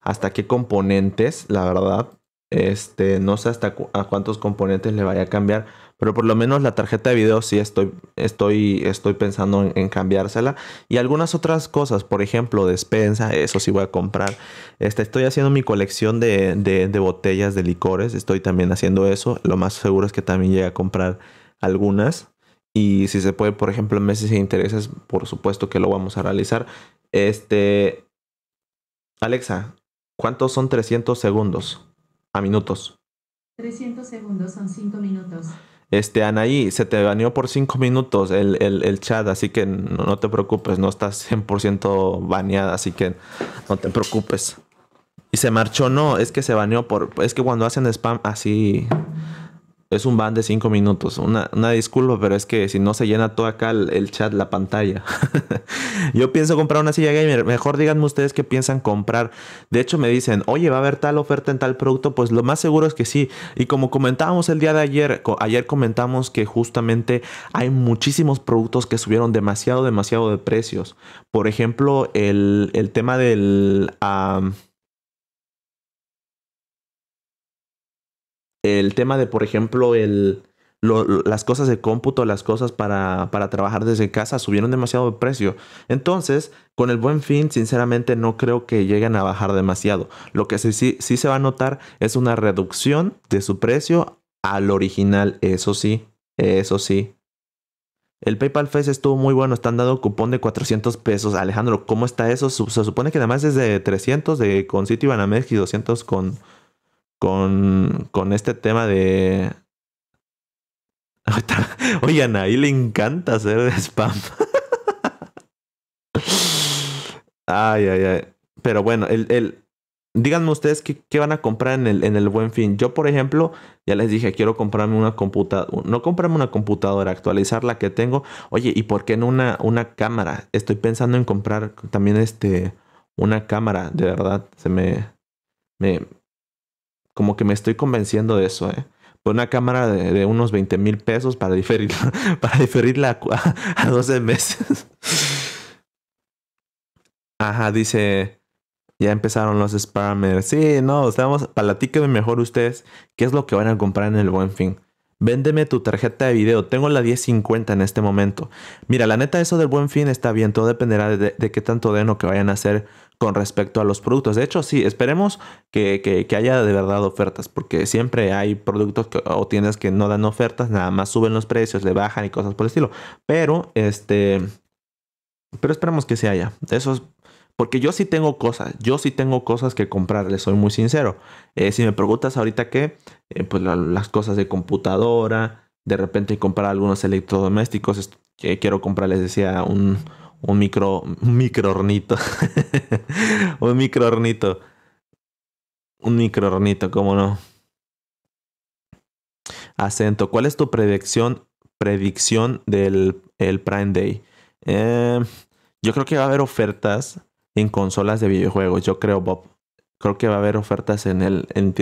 hasta qué componentes, la verdad. Este, no sé hasta cuántos componentes le vaya a cambiar, pero por lo menos la tarjeta de video sí estoy, estoy, estoy pensando en, cambiársela. Y algunas otras cosas, por ejemplo, despensa, eso sí voy a comprar. Este, estoy haciendo mi colección de, de, de botellas de licores, estoy también haciendo eso. Lo más seguro es que también llegue a comprar algunas. Y si se puede, por ejemplo, en meses de intereses, por supuesto que lo vamos a realizar. Este. Alexa, ¿cuántos son 300 segundos a minutos? 300 segundos son 5 minutos. Este, Anaí, se te baneó por 5 minutos el, el, el, chat, así que no, no, te preocupes, no estás 100% baneada, así que no te preocupes. Y se marchó, no, es que se baneó por. Es que cuando hacen spam así es un ban de 5 minutos. Una, disculpa, pero es que si no se llena todo acá el, chat, la pantalla. Yo pienso comprar una silla gamer. Mejor díganme ustedes qué piensan comprar. De hecho, me dicen, oye, ¿va a haber tal oferta en tal producto? Pues lo más seguro es que sí. Y como comentábamos el día de ayer, ayer comentamos que justamente hay muchísimos productos que subieron demasiado, demasiado de precios. Por ejemplo, el, tema del... el tema de, por ejemplo, el, las cosas de cómputo, las cosas para, para, trabajar desde casa subieron demasiado de precio. Entonces, con el buen fin, sinceramente, no creo que lleguen a bajar demasiado. Lo que sí, sí, se va a notar es una reducción de su precio al original, eso sí, eso sí. El PayPal Face estuvo muy bueno, están dando cupón de 400 pesos. Alejandro, ¿cómo está eso? Se supone que además es de 300 de, con City Banamex y 200 con, con, con este tema de... Oigan, a le encanta hacer de spam. ay, ay, ay. Pero bueno, el, díganme ustedes qué, van a comprar en el, en el buen fin. Yo, por ejemplo, ya les dije, quiero comprarme una computadora, no comprarme una computadora, actualizar la que tengo. Oye, ¿y por qué no una, una cámara? Estoy pensando en comprar también este, una cámara, de verdad. Se me, me, como que me estoy convenciendo de eso, ¿eh? Por una cámara de, unos 20 mil pesos para diferirla, para diferirla a, a 12 meses. Ajá, dice, ya empezaron los spammers. Sí, no, estamos, Palatique mejor ustedes qué es lo que van a comprar en el buen fin. Véndeme tu tarjeta de video, tengo la 1050 en este momento. Mira, la neta, eso del buen fin está bien, todo dependerá de, qué tanto den o que vayan a hacer con respecto a los productos. De hecho, sí, esperemos que, haya de verdad ofertas, porque siempre hay productos que, o tiendas que no dan ofertas, nada más suben los precios, le bajan y cosas por el estilo. Pero, este, pero esperemos que se haya. Eso es, porque yo sí tengo cosas, yo sí tengo cosas que les soy muy sincero. Eh, si me preguntas ahorita qué, eh, pues las cosas de computadora, de repente comprar algunos electrodomésticos, eh, quiero comprar, les decía, un un micro, un microornito un micro Un micro hornito, cómo no. Acento, ¿cuál es tu predicción, predicción del el Prime Day? Eh, yo creo que va a haber ofertas en consolas de videojuegos, yo creo, Bob. Creo que va a haber ofertas en el en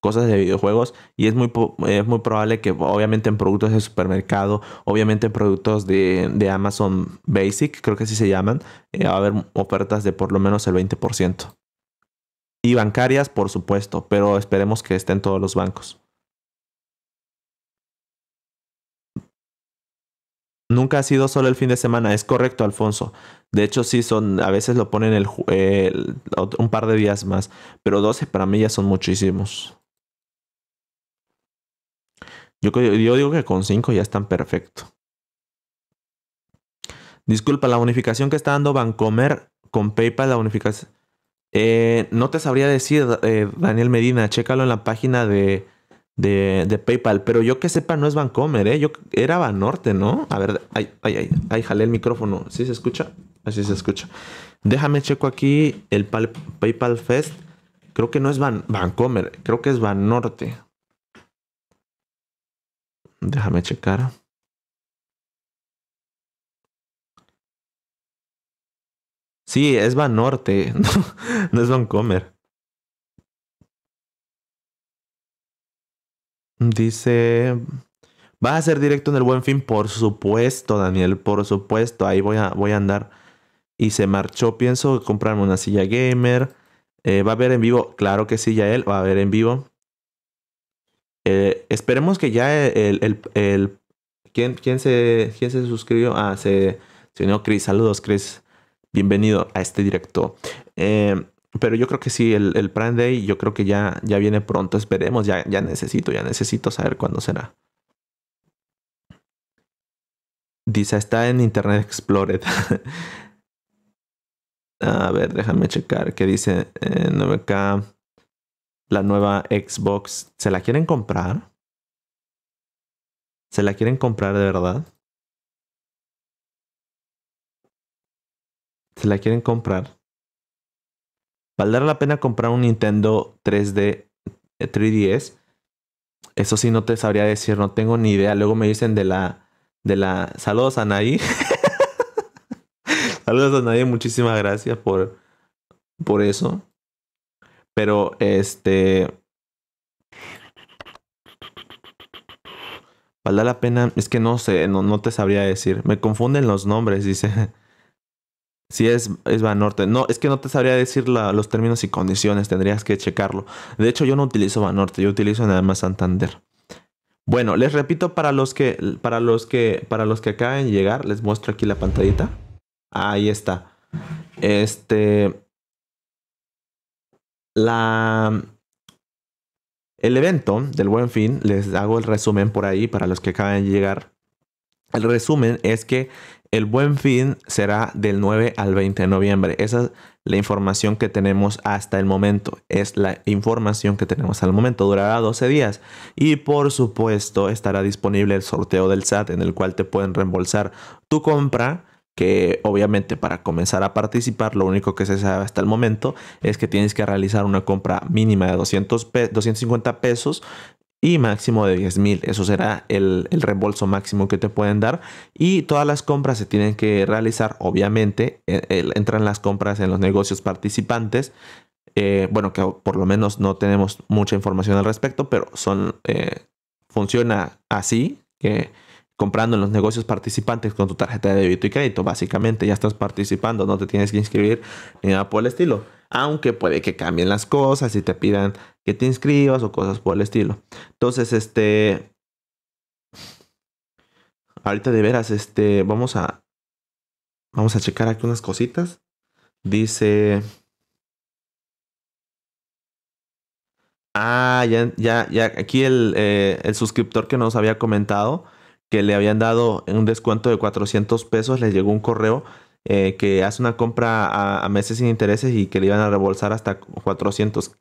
cosas de videojuegos y es muy, es muy probable que obviamente en productos de supermercado, obviamente en productos de, Amazon Basic, creo que así se llaman, eh, va a haber ofertas de por lo menos el 20%. Y bancarias, por supuesto, pero esperemos que estén todos los bancos. Nunca ha sido solo el fin de semana, es correcto, Alfonso. De hecho, sí son, a veces lo ponen un par de días más, pero 12 para mí ya son muchísimos. Yo, digo que con 5 ya están perfecto. Disculpa, la unificación que está dando Bancomer con PayPal, la unificación. Eh, no te sabría decir, eh, Daniel Medina, chécalo en la página de, PayPal, pero yo que sepa no es Bancomer, ¿eh? Yo, era Banorte, ¿no? A ver, ay, ay, ay, ay, jalé el micrófono. ¿Sí se escucha? Así se escucha. Déjame checo aquí el PayPal Fest. Creo que no es van Bancomer, creo que es Banorte. Déjame checar. Sí, es Van Norte no es Vancomer. Dice, ¿Va a ser directo en el Buen Fin? Por supuesto, Daniel, por supuesto, ahí voy a, voy a andar. Y se marchó, pienso comprarme una silla gamer. Eh, ¿Va a ver en vivo? Claro que sí, ya él va a ver en vivo. Eh, esperemos que ya el... el, el ¿quién, se, ¿Quién se suscribió? Ah, se, unió Chris. Saludos, Chris. Bienvenido a este directo. Eh, pero yo creo que sí, el, el Prime Day yo creo que ya, ya viene pronto. Esperemos, ya, ya necesito, ya necesito saber cuándo será. Dice, está en Internet Explorer. a ver, déjame checar qué dice 9K. Eh, la nueva Xbox, ¿se la quieren comprar? ¿Se la quieren comprar de verdad? ¿Se la quieren comprar? ¿Valdrá la pena comprar un Nintendo 3D 3DS? Eh, eso sí no te sabría decir, no tengo ni idea. Luego me dicen de la de la saludos a nadie. saludos a nadie. muchísimas gracias por por eso. Pero este. ¿Valdrá la pena? Es que no sé, no, te sabría decir. Me confunden los nombres, dice. Si es, es Banorte. No, es que no te sabría decir los términos y condiciones, tendrías que checarlo. De hecho, yo no utilizo Banorte, yo utilizo nada más Santander. Bueno, les repito para los que para los que para los que de llegar, les muestro aquí la pantallita. Ahí está. Este la, el evento del buen fin, les hago el resumen por ahí para los que acaban de llegar. El resumen es que el buen fin será del 9 al 20 de noviembre. Esa es la información que tenemos hasta el momento. Es la información que tenemos al momento. Durará 12 días. Y por supuesto estará disponible el sorteo del SAT en el cual te pueden reembolsar tu compra que obviamente para comenzar a participar lo único que se sabe hasta el momento es que tienes que realizar una compra mínima de 200 250 pesos y máximo de 10 mil. Eso será el, reembolso máximo que te pueden dar. Y todas las compras se tienen que realizar, obviamente, e, entran las compras en los negocios participantes. Eh, bueno, que por lo menos no tenemos mucha información al respecto, pero son, eh, funciona así, que comprando en los negocios participantes con tu tarjeta de débito y crédito. Básicamente ya estás participando, no te tienes que inscribir ni nada por el estilo. Aunque puede que cambien las cosas y te pidan que te inscribas o cosas por el estilo. Entonces, este... Ahorita de veras, este, vamos a... Vamos a checar aquí unas cositas. Dice... Ah, ya, ya, ya. Aquí el, eh, el suscriptor que nos había comentado que le habían dado un descuento de 400 pesos, les llegó un correo eh, que hace una compra a, meses sin intereses y que le iban a rebolsar hasta 400.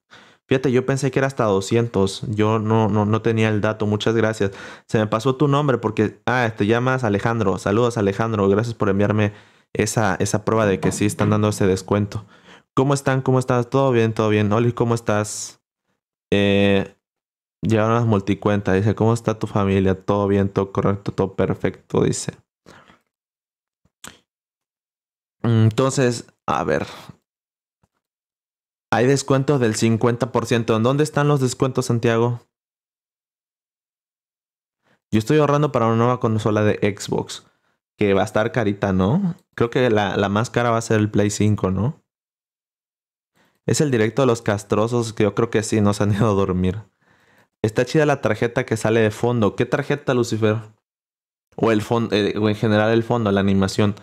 Fíjate, yo pensé que era hasta 200. Yo no, no, tenía el dato. Muchas gracias. Se me pasó tu nombre porque, ah, te este, llamas Alejandro. Saludos, Alejandro. Gracias por enviarme esa, esa prueba de que sí están dando ese descuento. ¿Cómo están? ¿Cómo estás? ¿Todo bien? ¿Todo bien? Oli, ¿cómo estás? Eh, Llevaron las multicuentas. Dice, ¿cómo está tu familia? Todo bien, todo correcto, todo perfecto, dice. Entonces, a ver. Hay descuentos del 50%. dónde están los descuentos, Santiago? Yo estoy ahorrando para una nueva consola de Xbox. Que va a estar carita, ¿no? Creo que la, la más cara va a ser el Play 5, ¿no? Es el directo de los castrosos que yo creo que sí nos han ido a dormir. Está chida la tarjeta que sale de fondo. ¿Qué tarjeta, Lucifer? O el fondo, eh, o en general el fondo, la animación.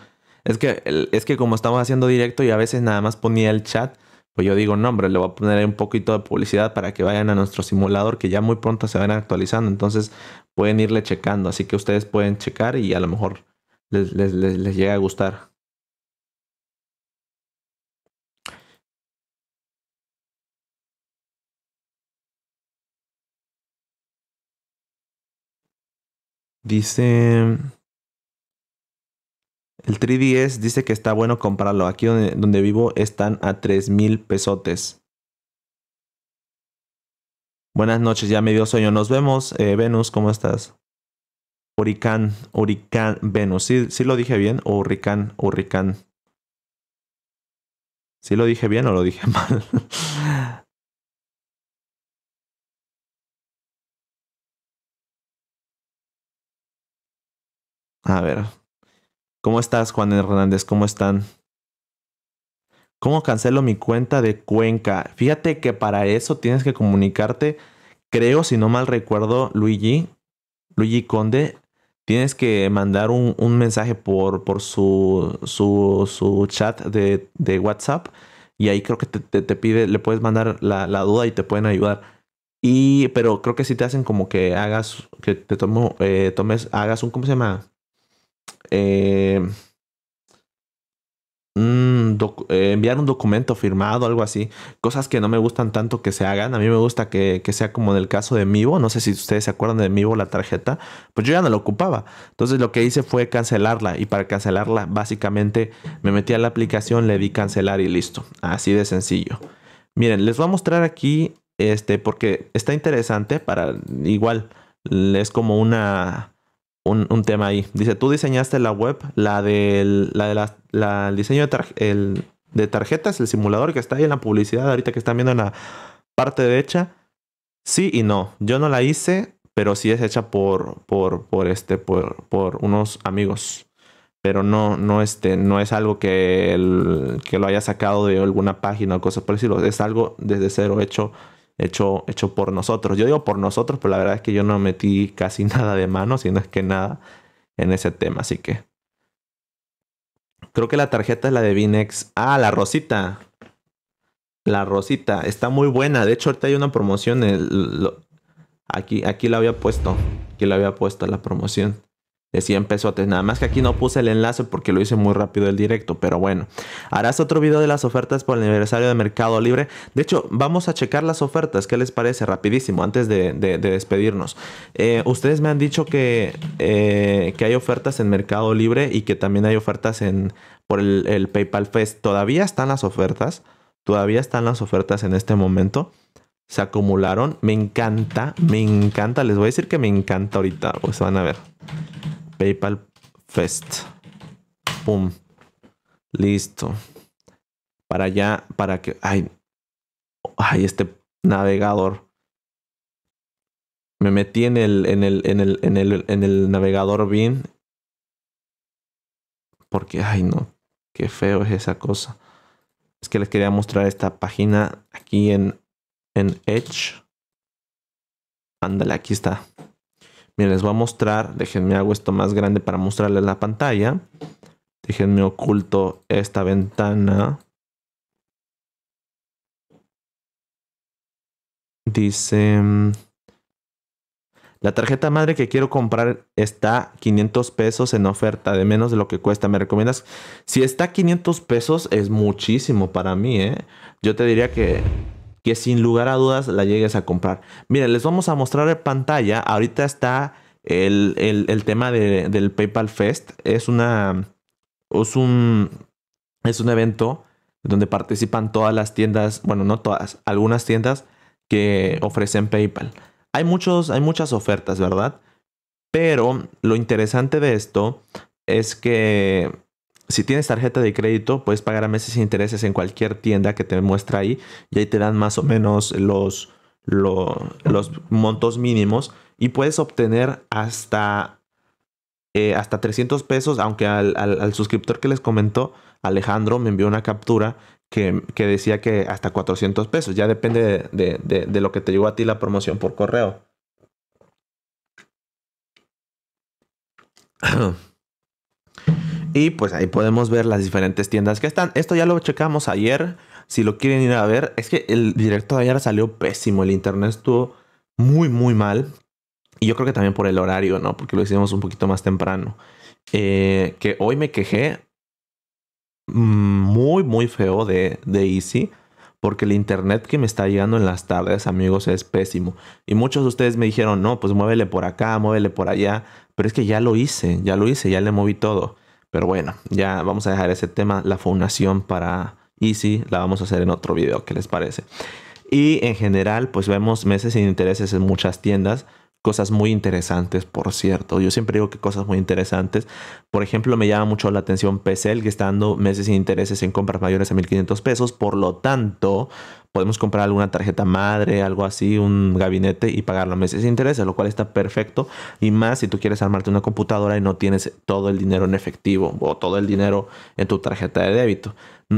Es que, es que como estamos haciendo directo y a veces nada más ponía el chat, pues yo digo, no, hombre, le voy a poner un poquito de publicidad para que vayan a nuestro simulador, que ya muy pronto se van actualizando. Entonces pueden irle checando. Así que ustedes pueden checar y a lo mejor les llega a gustar. Dice. El 3DS dice que está bueno comprarlo. Aquí donde, vivo están a 3 mil pesotes. Buenas noches, ya me dio sueño. Nos vemos, eh, Venus, ¿cómo estás? Huricán, Huricán, Venus. ¿Sí, sí lo dije bien? ¿O Huricán. Huricán? ¿Sí lo dije bien o lo dije mal? A ver. ¿Cómo estás, Juan Hernández? ¿Cómo están? ¿Cómo cancelo mi cuenta de Cuenca? Fíjate que para eso tienes que comunicarte, creo, si no mal recuerdo, Luigi, Luigi Conde, tienes que mandar un, mensaje por, por su, su, chat de, WhatsApp y ahí creo que te, pide, le puedes mandar la, la, duda y te pueden ayudar. Y, pero creo que si te hacen como que hagas, que te tomo, eh, tomes, hagas un, ¿cómo se llama? Eh, mm, eh, enviar un documento firmado, algo así. Cosas que no me gustan tanto que se hagan. A mí me gusta que, que sea como en el caso de Mivo. No sé si ustedes se acuerdan de Mivo, la tarjeta. Pues yo ya no la ocupaba. Entonces lo que hice fue cancelarla. Y para cancelarla, básicamente me metí a la aplicación, le di cancelar y listo. Así de sencillo. Miren, les voy a mostrar aquí, este, porque está interesante para igual. Es como una un, tema ahí. Dice, tú diseñaste la web, la del de la, diseño de, de, tarjetas, el simulador que está ahí en la publicidad, ahorita que están viendo en la parte derecha. Sí y no, yo no la hice, pero sí es hecha por, por, este, por, unos amigos. Pero no, no, este, no es algo que, que lo haya sacado de alguna página o cosas por decirlo. Es algo desde cero hecho hecho, por nosotros. Yo digo por nosotros, pero la verdad es que yo no metí casi nada de mano, sino es que nada en ese tema. Así que creo que la tarjeta es la de Vinex. Ah, la Rosita. La Rosita está muy buena. De hecho, ahorita hay una promoción. aquí, aquí la había puesto. Aquí la había puesto la promoción de 100 pesos, Nada más que aquí no puse el enlace porque lo hice muy rápido el directo, pero bueno. Harás otro video de las ofertas por el aniversario de Mercado Libre. De hecho, vamos a checar las ofertas. ¿Qué les parece? Rapidísimo, antes de, despedirnos. Eh, ustedes me han dicho que, eh, que hay ofertas en Mercado Libre y que también hay ofertas en por el, el PayPal Fest. Todavía están las ofertas. Todavía están las ofertas en este momento se acumularon. Me encanta, me encanta. Les voy a decir que me encanta ahorita. Pues van a ver. PayPal Fest. Pum. Listo. Para allá, para que. Ay. Ay, este navegador. Me metí en el, en el, en el, en el, navegador BIN. Porque, ay, no. Qué feo es esa cosa. Es que les quería mostrar esta página aquí en, en Edge. Ándale, aquí está. Miren, les voy a mostrar. Déjenme hago esto más grande para mostrarles la pantalla. Déjenme oculto esta ventana. Dice... Mm, la tarjeta madre que quiero comprar está 500 pesos en oferta, de menos de lo que cuesta. ¿Me recomiendas? Si está 500 pesos es muchísimo para mí, ¿eh? Yo te diría que que sin lugar a dudas la llegues a comprar. Miren, les vamos a mostrar en pantalla. Ahorita está el, tema del PayPal Fest. Es una. Es un. Es un evento donde participan todas las tiendas. Bueno, no todas, algunas tiendas que ofrecen PayPal. Hay muchos, hay muchas ofertas, ¿verdad? Pero lo interesante de esto es que si tienes tarjeta de crédito, puedes pagar a meses sin intereses en cualquier tienda que te muestra ahí y ahí te dan más o menos los, los, montos mínimos y puedes obtener hasta, eh, hasta 300 pesos, aunque al, suscriptor que les comentó, Alejandro, me envió una captura que, decía que hasta 400 pesos, ya depende de, lo que te llegó a ti la promoción por correo. Y pues ahí podemos ver las diferentes tiendas que están. Esto ya lo checamos ayer. Si lo quieren ir a ver, es que el directo de ayer salió pésimo. El internet estuvo muy, muy mal. Y yo creo que también por el horario, ¿no? Porque lo hicimos un poquito más temprano. Eh, que hoy me quejé muy, muy feo de, de Easy. Porque el internet que me está llegando en las tardes, amigos, es pésimo. Y muchos de ustedes me dijeron, no, pues muévele por acá, muévele por allá. Pero es que ya lo hice, ya lo hice, ya le moví todo. Pero bueno, ya vamos a dejar ese tema, la fundación para Easy, la vamos a hacer en otro video, ¿qué les parece? Y en general, pues vemos meses sin intereses en muchas tiendas, cosas muy interesantes, por cierto. Yo siempre digo que cosas muy interesantes. Por ejemplo, me llama mucho la atención PCL, que está dando meses sin intereses en compras mayores a 1.500 pesos. Por lo tanto, podemos comprar alguna tarjeta madre, algo así, un gabinete y pagarlo los meses sin intereses, lo cual está perfecto. Y más si tú quieres armarte una computadora y no tienes todo el dinero en efectivo o todo el dinero en tu tarjeta de débito.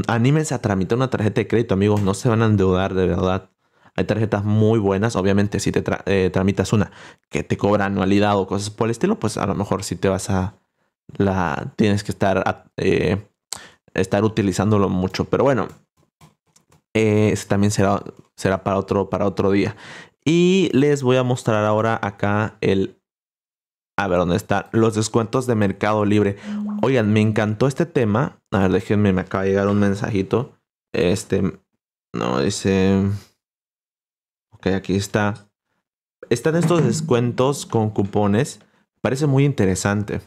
Anímense a tramitar una tarjeta de crédito, amigos. No se van a endeudar, de verdad. Hay tarjetas muy buenas, obviamente si te eh, tramitas una que te cobra anualidad o cosas por el estilo, pues a lo mejor si te vas a la tienes que estar eh, estar utilizándolo mucho, pero bueno, eh, ese también será será para otro para otro día. Y les voy a mostrar ahora acá el a ver, ¿dónde está? Los descuentos de Mercado Libre. Oigan, me encantó este tema. A ver, déjenme, me acaba de llegar un mensajito. Este, no, dice... Ok, aquí está. Están estos descuentos con cupones. Parece muy interesante.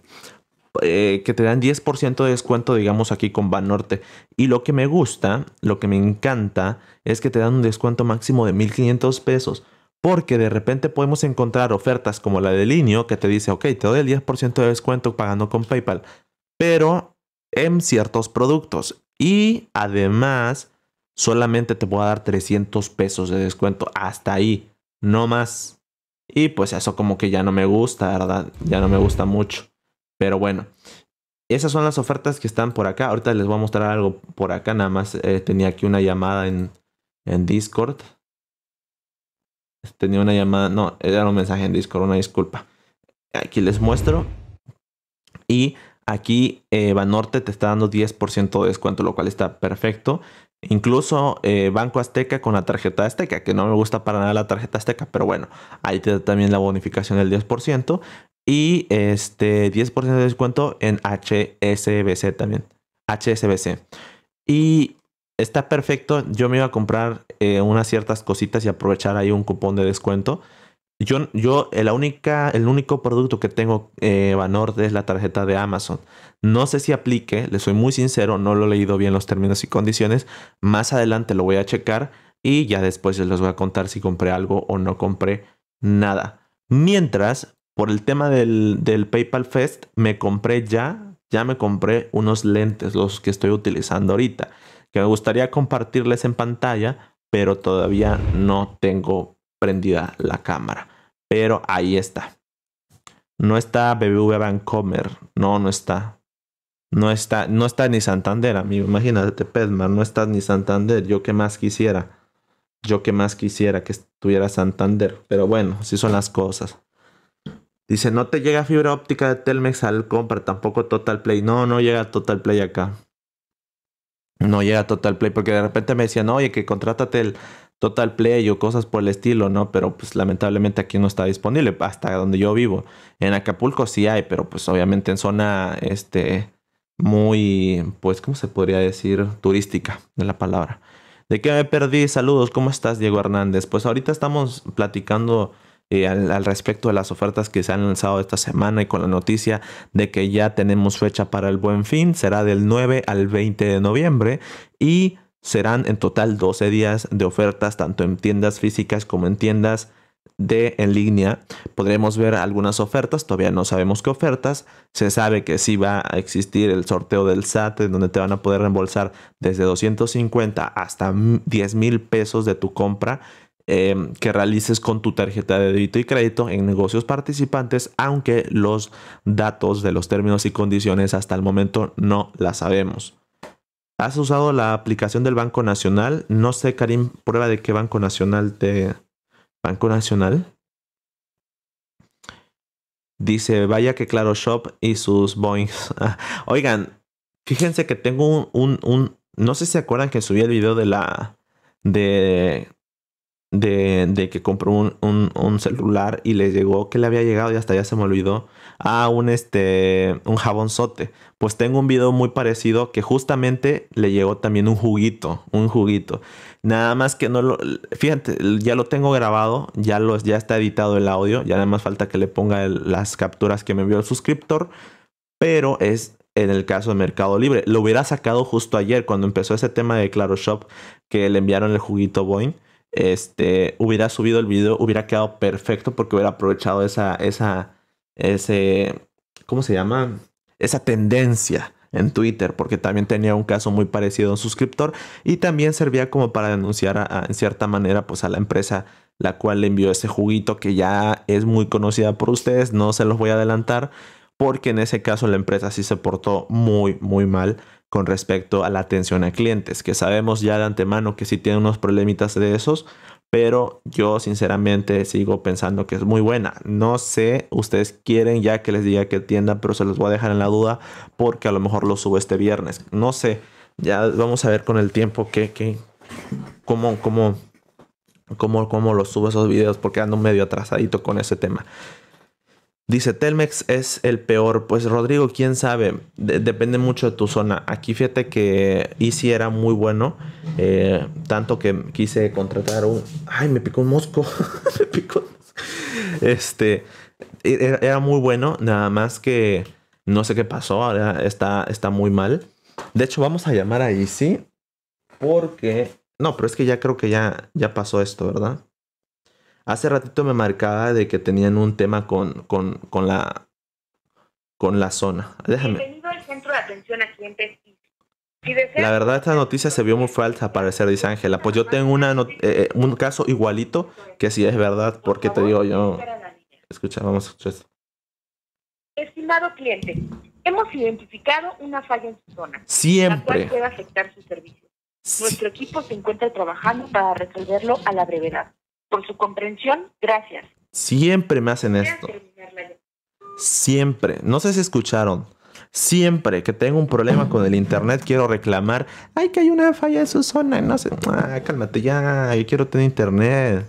Eh, que te dan 10% de descuento, digamos, aquí con Banorte. Y lo que me gusta, lo que me encanta, es que te dan un descuento máximo de 1.500 pesos. Porque de repente podemos encontrar ofertas como la de Linio que te dice, ok, te doy el 10% de descuento pagando con PayPal, pero en ciertos productos. Y además solamente te voy a dar 300 pesos de descuento, hasta ahí, no más. Y pues eso como que ya no me gusta, ¿verdad? Ya no me gusta mucho. Pero bueno, esas son las ofertas que están por acá. Ahorita les voy a mostrar algo por acá, nada más eh, tenía aquí una llamada en, Discord. Tenía una llamada, no, era un mensaje en Discord, una disculpa. Aquí les muestro. Y aquí eh, Banorte te está dando 10% de descuento, lo cual está perfecto. Incluso eh, Banco Azteca con la tarjeta Azteca, que no me gusta para nada la tarjeta Azteca, pero bueno, ahí te da también la bonificación del 10% y este 10% de descuento en HSBC también. HSBC. Y está perfecto. Yo me iba a comprar eh, unas ciertas cositas y aprovechar ahí un cupón de descuento. Yo, única, el único producto que tengo eh, es la tarjeta de Amazon. No sé si aplique, le soy muy sincero, no lo he leído bien los términos y condiciones. Más adelante lo voy a checar y ya después les voy a contar si compré algo o no compré nada. Mientras, por el tema del, del PayPal Fest, me compré ya, ya me compré unos lentes, los que estoy utilizando ahorita, que me gustaría compartirles en pantalla, pero todavía no tengo prendida la cámara. Pero ahí está. No está BBVA Vancomer. No, no está. No está, no está ni Santander, amigo. Imagínate, Pedmar. no está ni Santander. Yo qué más quisiera. Yo qué más quisiera que estuviera Santander. Pero bueno, así son las cosas. Dice, no te llega fibra óptica de Telmex al compra, tampoco Total Play. No, no llega Total Play acá. No llega Total Play porque de repente me decían, oye, que contrátate el, Total Play o cosas por el estilo, ¿no? Pero pues lamentablemente aquí no está disponible, hasta donde yo vivo. En Acapulco sí hay, pero pues obviamente en zona, este, muy, pues, ¿cómo se podría decir? Turística de la palabra. ¿De qué me perdí? Saludos, ¿cómo estás, Diego Hernández? Pues ahorita estamos platicando eh, al, al, respecto de las ofertas que se han lanzado esta semana y con la noticia de que ya tenemos fecha para el buen fin, será del 9 al 20 de noviembre y Serán en total 12 días de ofertas tanto en tiendas físicas como en tiendas de en línea. Podremos ver algunas ofertas, todavía no sabemos qué ofertas. Se sabe que sí va a existir el sorteo del SAT, en donde te van a poder reembolsar desde 250 hasta 10 mil pesos de tu compra eh, que realices con tu tarjeta de débito y crédito en negocios participantes, aunque los datos de los términos y condiciones hasta el momento no las sabemos. ¿Has usado la aplicación del Banco Nacional? No sé, Karim, prueba de qué Banco Nacional te... Banco Nacional. Dice, vaya que claro, Shop y sus Boings. Oigan, fíjense que tengo un, un, No sé si se acuerdan que subí el video de la... De, de, que compró un, un, un, celular y le llegó, que le había llegado y hasta ya se me olvidó a un, este, un jabonzote. Pues tengo un video muy parecido que justamente le llegó también un juguito, un juguito. Nada más que no lo, fíjate, ya lo tengo grabado, ya, los, ya está editado el audio, ya nada más falta que le ponga las capturas que me envió el suscriptor, pero es en el caso de Mercado Libre. Lo hubiera sacado justo ayer cuando empezó ese tema de Claro Shop que le enviaron el juguito Boeing. Este, hubiera subido el video, hubiera quedado perfecto porque hubiera aprovechado esa, esa, ese, ¿cómo se llama? Esa tendencia en Twitter, porque también tenía un caso muy parecido a un suscriptor y también servía como para denunciar en cierta manera pues a la empresa la cual le envió ese juguito que ya es muy conocida por ustedes, no se los voy a adelantar porque en ese caso la empresa sí se portó muy muy mal con respecto a la atención a clientes, que sabemos ya de antemano que si tiene unos problemitas de esos, pero yo sinceramente sigo pensando que es muy buena. No sé, ustedes quieren ya que les diga que tienda, pero se los voy a dejar en la duda porque a lo mejor lo subo este viernes. No sé, ya vamos a ver con el tiempo qué, que cómo, cómo, cómo, cómo lo subo esos videos porque ando medio atrasadito con ese tema. Dice, Telmex es el peor. Pues Rodrigo, quién sabe, depende mucho de tu zona. Aquí fíjate que Easy era muy bueno, eh, tanto que quise contratar un... Ay, me picó un mosco, me picó... Este, e, era, muy bueno, nada más que no sé qué pasó, ahora está, está muy mal. De hecho, vamos a llamar a Easy porque... No, pero es que ya creo que ya, ya pasó esto, ¿verdad? Hace ratito me marcaba de que tenían un tema con, la con la zona. Déjame. La verdad esta noticia se vio muy falsa para parecer, dice Ángela. Pues yo tengo una eh, eh, un caso igualito que si es verdad, porque te digo yo. Escucha, vamos a escuchar esto. Estimado cliente, hemos identificado una falla en su zona. Siempre. afectar su servicio. Nuestro equipo se encuentra trabajando para resolverlo a la brevedad por su comprensión. Gracias. Siempre me hacen esto. Siempre. No sé si escucharon. Siempre que tengo un problema con el internet, quiero reclamar. Ay, que hay una falla en su zona. No sé. Ah, cálmate ya. Yo quiero tener internet.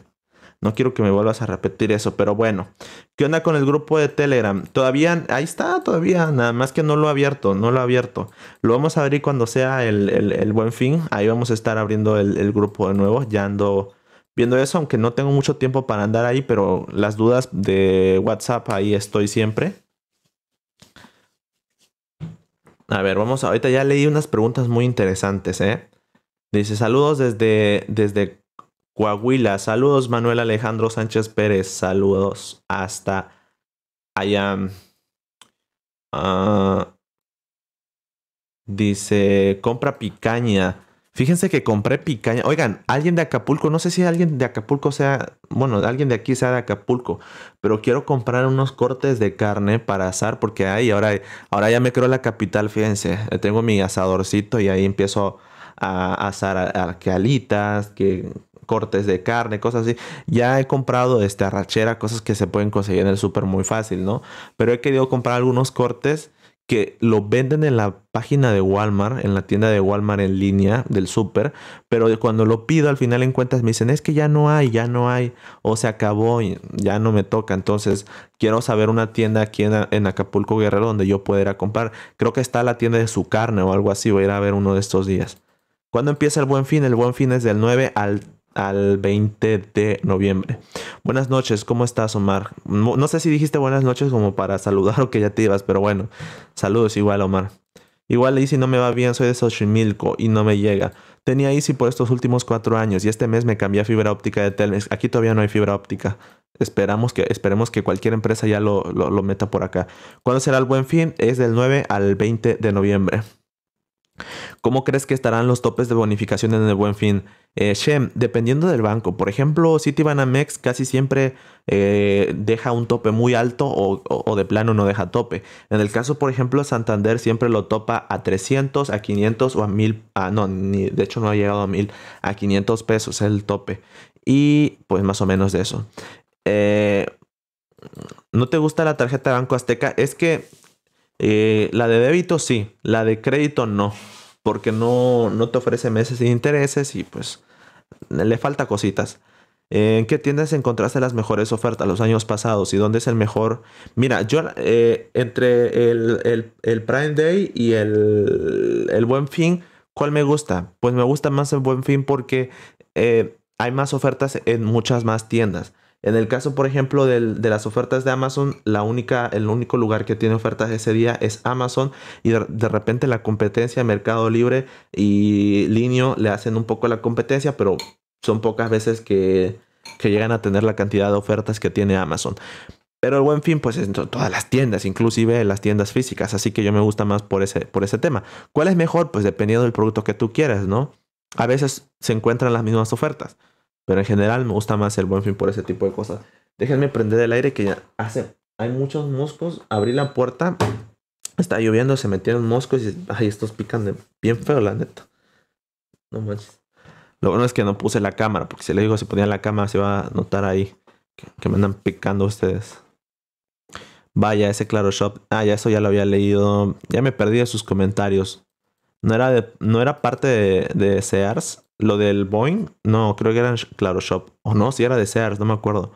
No quiero que me vuelvas a repetir eso, pero bueno. ¿Qué onda con el grupo de Telegram? Todavía, ahí está, todavía, nada más que no lo he abierto, no lo he abierto. Lo vamos a abrir cuando sea el, buen fin. Ahí vamos a estar abriendo el, el grupo de nuevo. Ya ando viendo eso, aunque no tengo mucho tiempo para andar ahí, pero las dudas de WhatsApp ahí estoy siempre. A ver, vamos, ahorita ya leí unas preguntas muy interesantes, ¿eh? Dice, saludos desde, desde Coahuila, saludos Manuel Alejandro Sánchez Pérez, saludos hasta allá. Ah, dice, compra picaña. Fíjense que compré picaña. Oigan, alguien de Acapulco, no sé si alguien de Acapulco sea, bueno, alguien de aquí sea de Acapulco, pero quiero comprar unos cortes de carne para asar porque ahí ahora, ahora ya me creo la capital, fíjense. Eh, tengo mi asadorcito y ahí empiezo a asar que cortes de carne, cosas así. Ya he comprado este arrachera, cosas que se pueden conseguir en el súper muy fácil, ¿no? Pero he querido comprar algunos cortes que lo venden en la página de Walmart, en la tienda de Walmart en línea del súper, pero cuando lo pido al final en cuentas me dicen, es que ya no hay, ya no hay, o se acabó, ya no me toca, entonces quiero saber una tienda aquí en, en, Acapulco Guerrero donde yo pueda ir a comprar. Creo que está la tienda de su carne o algo así, voy a ir a ver uno de estos días. ¿Cuándo empieza el buen fin? El buen fin es del 9 al al 20 de noviembre. Buenas noches, ¿cómo estás Omar? No, sé si dijiste buenas noches como para saludar o que ya te ibas, pero bueno, saludos igual Omar. Igual si no me va bien, soy de Xochimilco y no me llega. Tenía Easy por estos últimos cuatro años y este mes me cambié a fibra óptica de Telmex. Aquí todavía no hay fibra óptica. Esperamos que, esperemos que cualquier empresa ya lo, lo meta por acá. ¿Cuándo será el buen fin? Es del 9 al 20 de noviembre. ¿Cómo crees que estarán los topes de bonificación en el buen fin? Eh, Shem, dependiendo del banco. Por ejemplo, Citibanamex casi siempre eh, deja un tope muy alto o, de plano no deja tope. En el caso, por ejemplo, Santander siempre lo topa a 300, a 500 o a 1000. Ah, no, de hecho no ha llegado a 1000. A 500 pesos el tope. Y pues más o menos de eso. Eh, ¿No te gusta la tarjeta de Banco Azteca? Es que eh, la de débito sí, la de crédito no, porque no, no te ofrece meses y intereses y pues le falta cositas. Eh, ¿En qué tiendas encontraste las mejores ofertas los años pasados y dónde es el mejor? Mira, yo eh, entre el, Prime Day y el, Buen Fin, ¿cuál me gusta? Pues me gusta más el Buen Fin porque hay más ofertas en muchas más tiendas. En el caso, por ejemplo, de las ofertas de Amazon, la única, el único lugar que tiene ofertas ese día es Amazon y de, repente la competencia, Mercado Libre y Linio le hacen un poco la competencia, pero son pocas veces que, llegan a tener la cantidad de ofertas que tiene Amazon. Pero el buen fin, pues en todas las tiendas, inclusive las tiendas físicas. Así que yo me gusta más por ese, por ese tema. ¿Cuál es mejor? Pues dependiendo del producto que tú quieras, ¿no? A veces se encuentran las mismas ofertas. Pero en general me gusta más el buen fin por ese tipo de cosas. Déjenme prender el aire que ya hace. Hay muchos moscos. Abrí la puerta. Está lloviendo, se metieron moscos y. Ay, estos pican de bien feo, la neta. No manches. Lo bueno es que no puse la cámara, porque si le digo si ponía la cámara se va a notar ahí que, me andan picando ustedes. Vaya, ese Claro Shop. Ah, ya eso ya lo había leído. Ya me perdí de sus comentarios. No era, no era parte de, de Sears lo del Boeing, no, creo que era Claro Shop. O no, si era de Sears, no me acuerdo.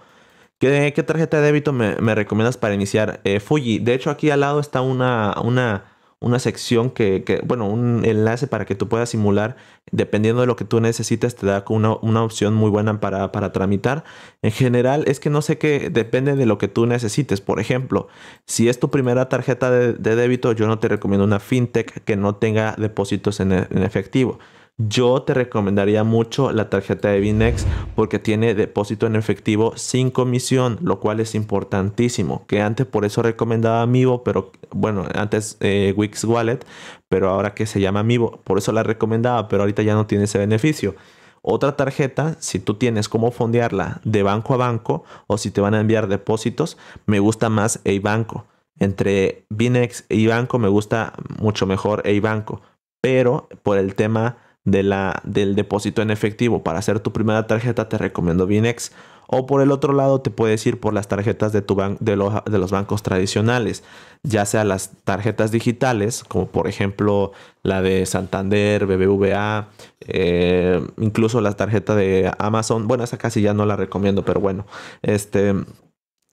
¿Qué, qué tarjeta de débito me, recomiendas para iniciar? Eh, Fuji. De hecho, aquí al lado está una, una, una sección que, bueno, un enlace para que tú puedas simular. Dependiendo de lo que tú necesites, te da una, una opción muy buena para, para tramitar. En general, es que no sé qué, depende de lo que tú necesites. Por ejemplo, si es tu primera tarjeta de, débito, yo no te recomiendo una fintech que no tenga depósitos en efectivo. Yo te recomendaría mucho la tarjeta de Binex porque tiene depósito en efectivo sin comisión, lo cual es importantísimo. Que antes por eso recomendaba Mivo, pero bueno, antes eh, Wix Wallet, pero ahora que se llama Amiibo, por eso la recomendaba, pero ahorita ya no tiene ese beneficio. Otra tarjeta, si tú tienes cómo fondearla de banco a banco o si te van a enviar depósitos, me gusta más A-Banco. Entre Binex y e Banco me gusta mucho mejor A-Banco, pero por el tema de la, del depósito en efectivo para hacer tu primera tarjeta, te recomiendo Binex. O por el otro lado, te puedes ir por las tarjetas de, tu de, de, los bancos tradicionales, ya sea las tarjetas digitales, como por ejemplo la de Santander, BBVA, eh, incluso la tarjeta de Amazon. Bueno, esa casi ya no la recomiendo, pero bueno, este,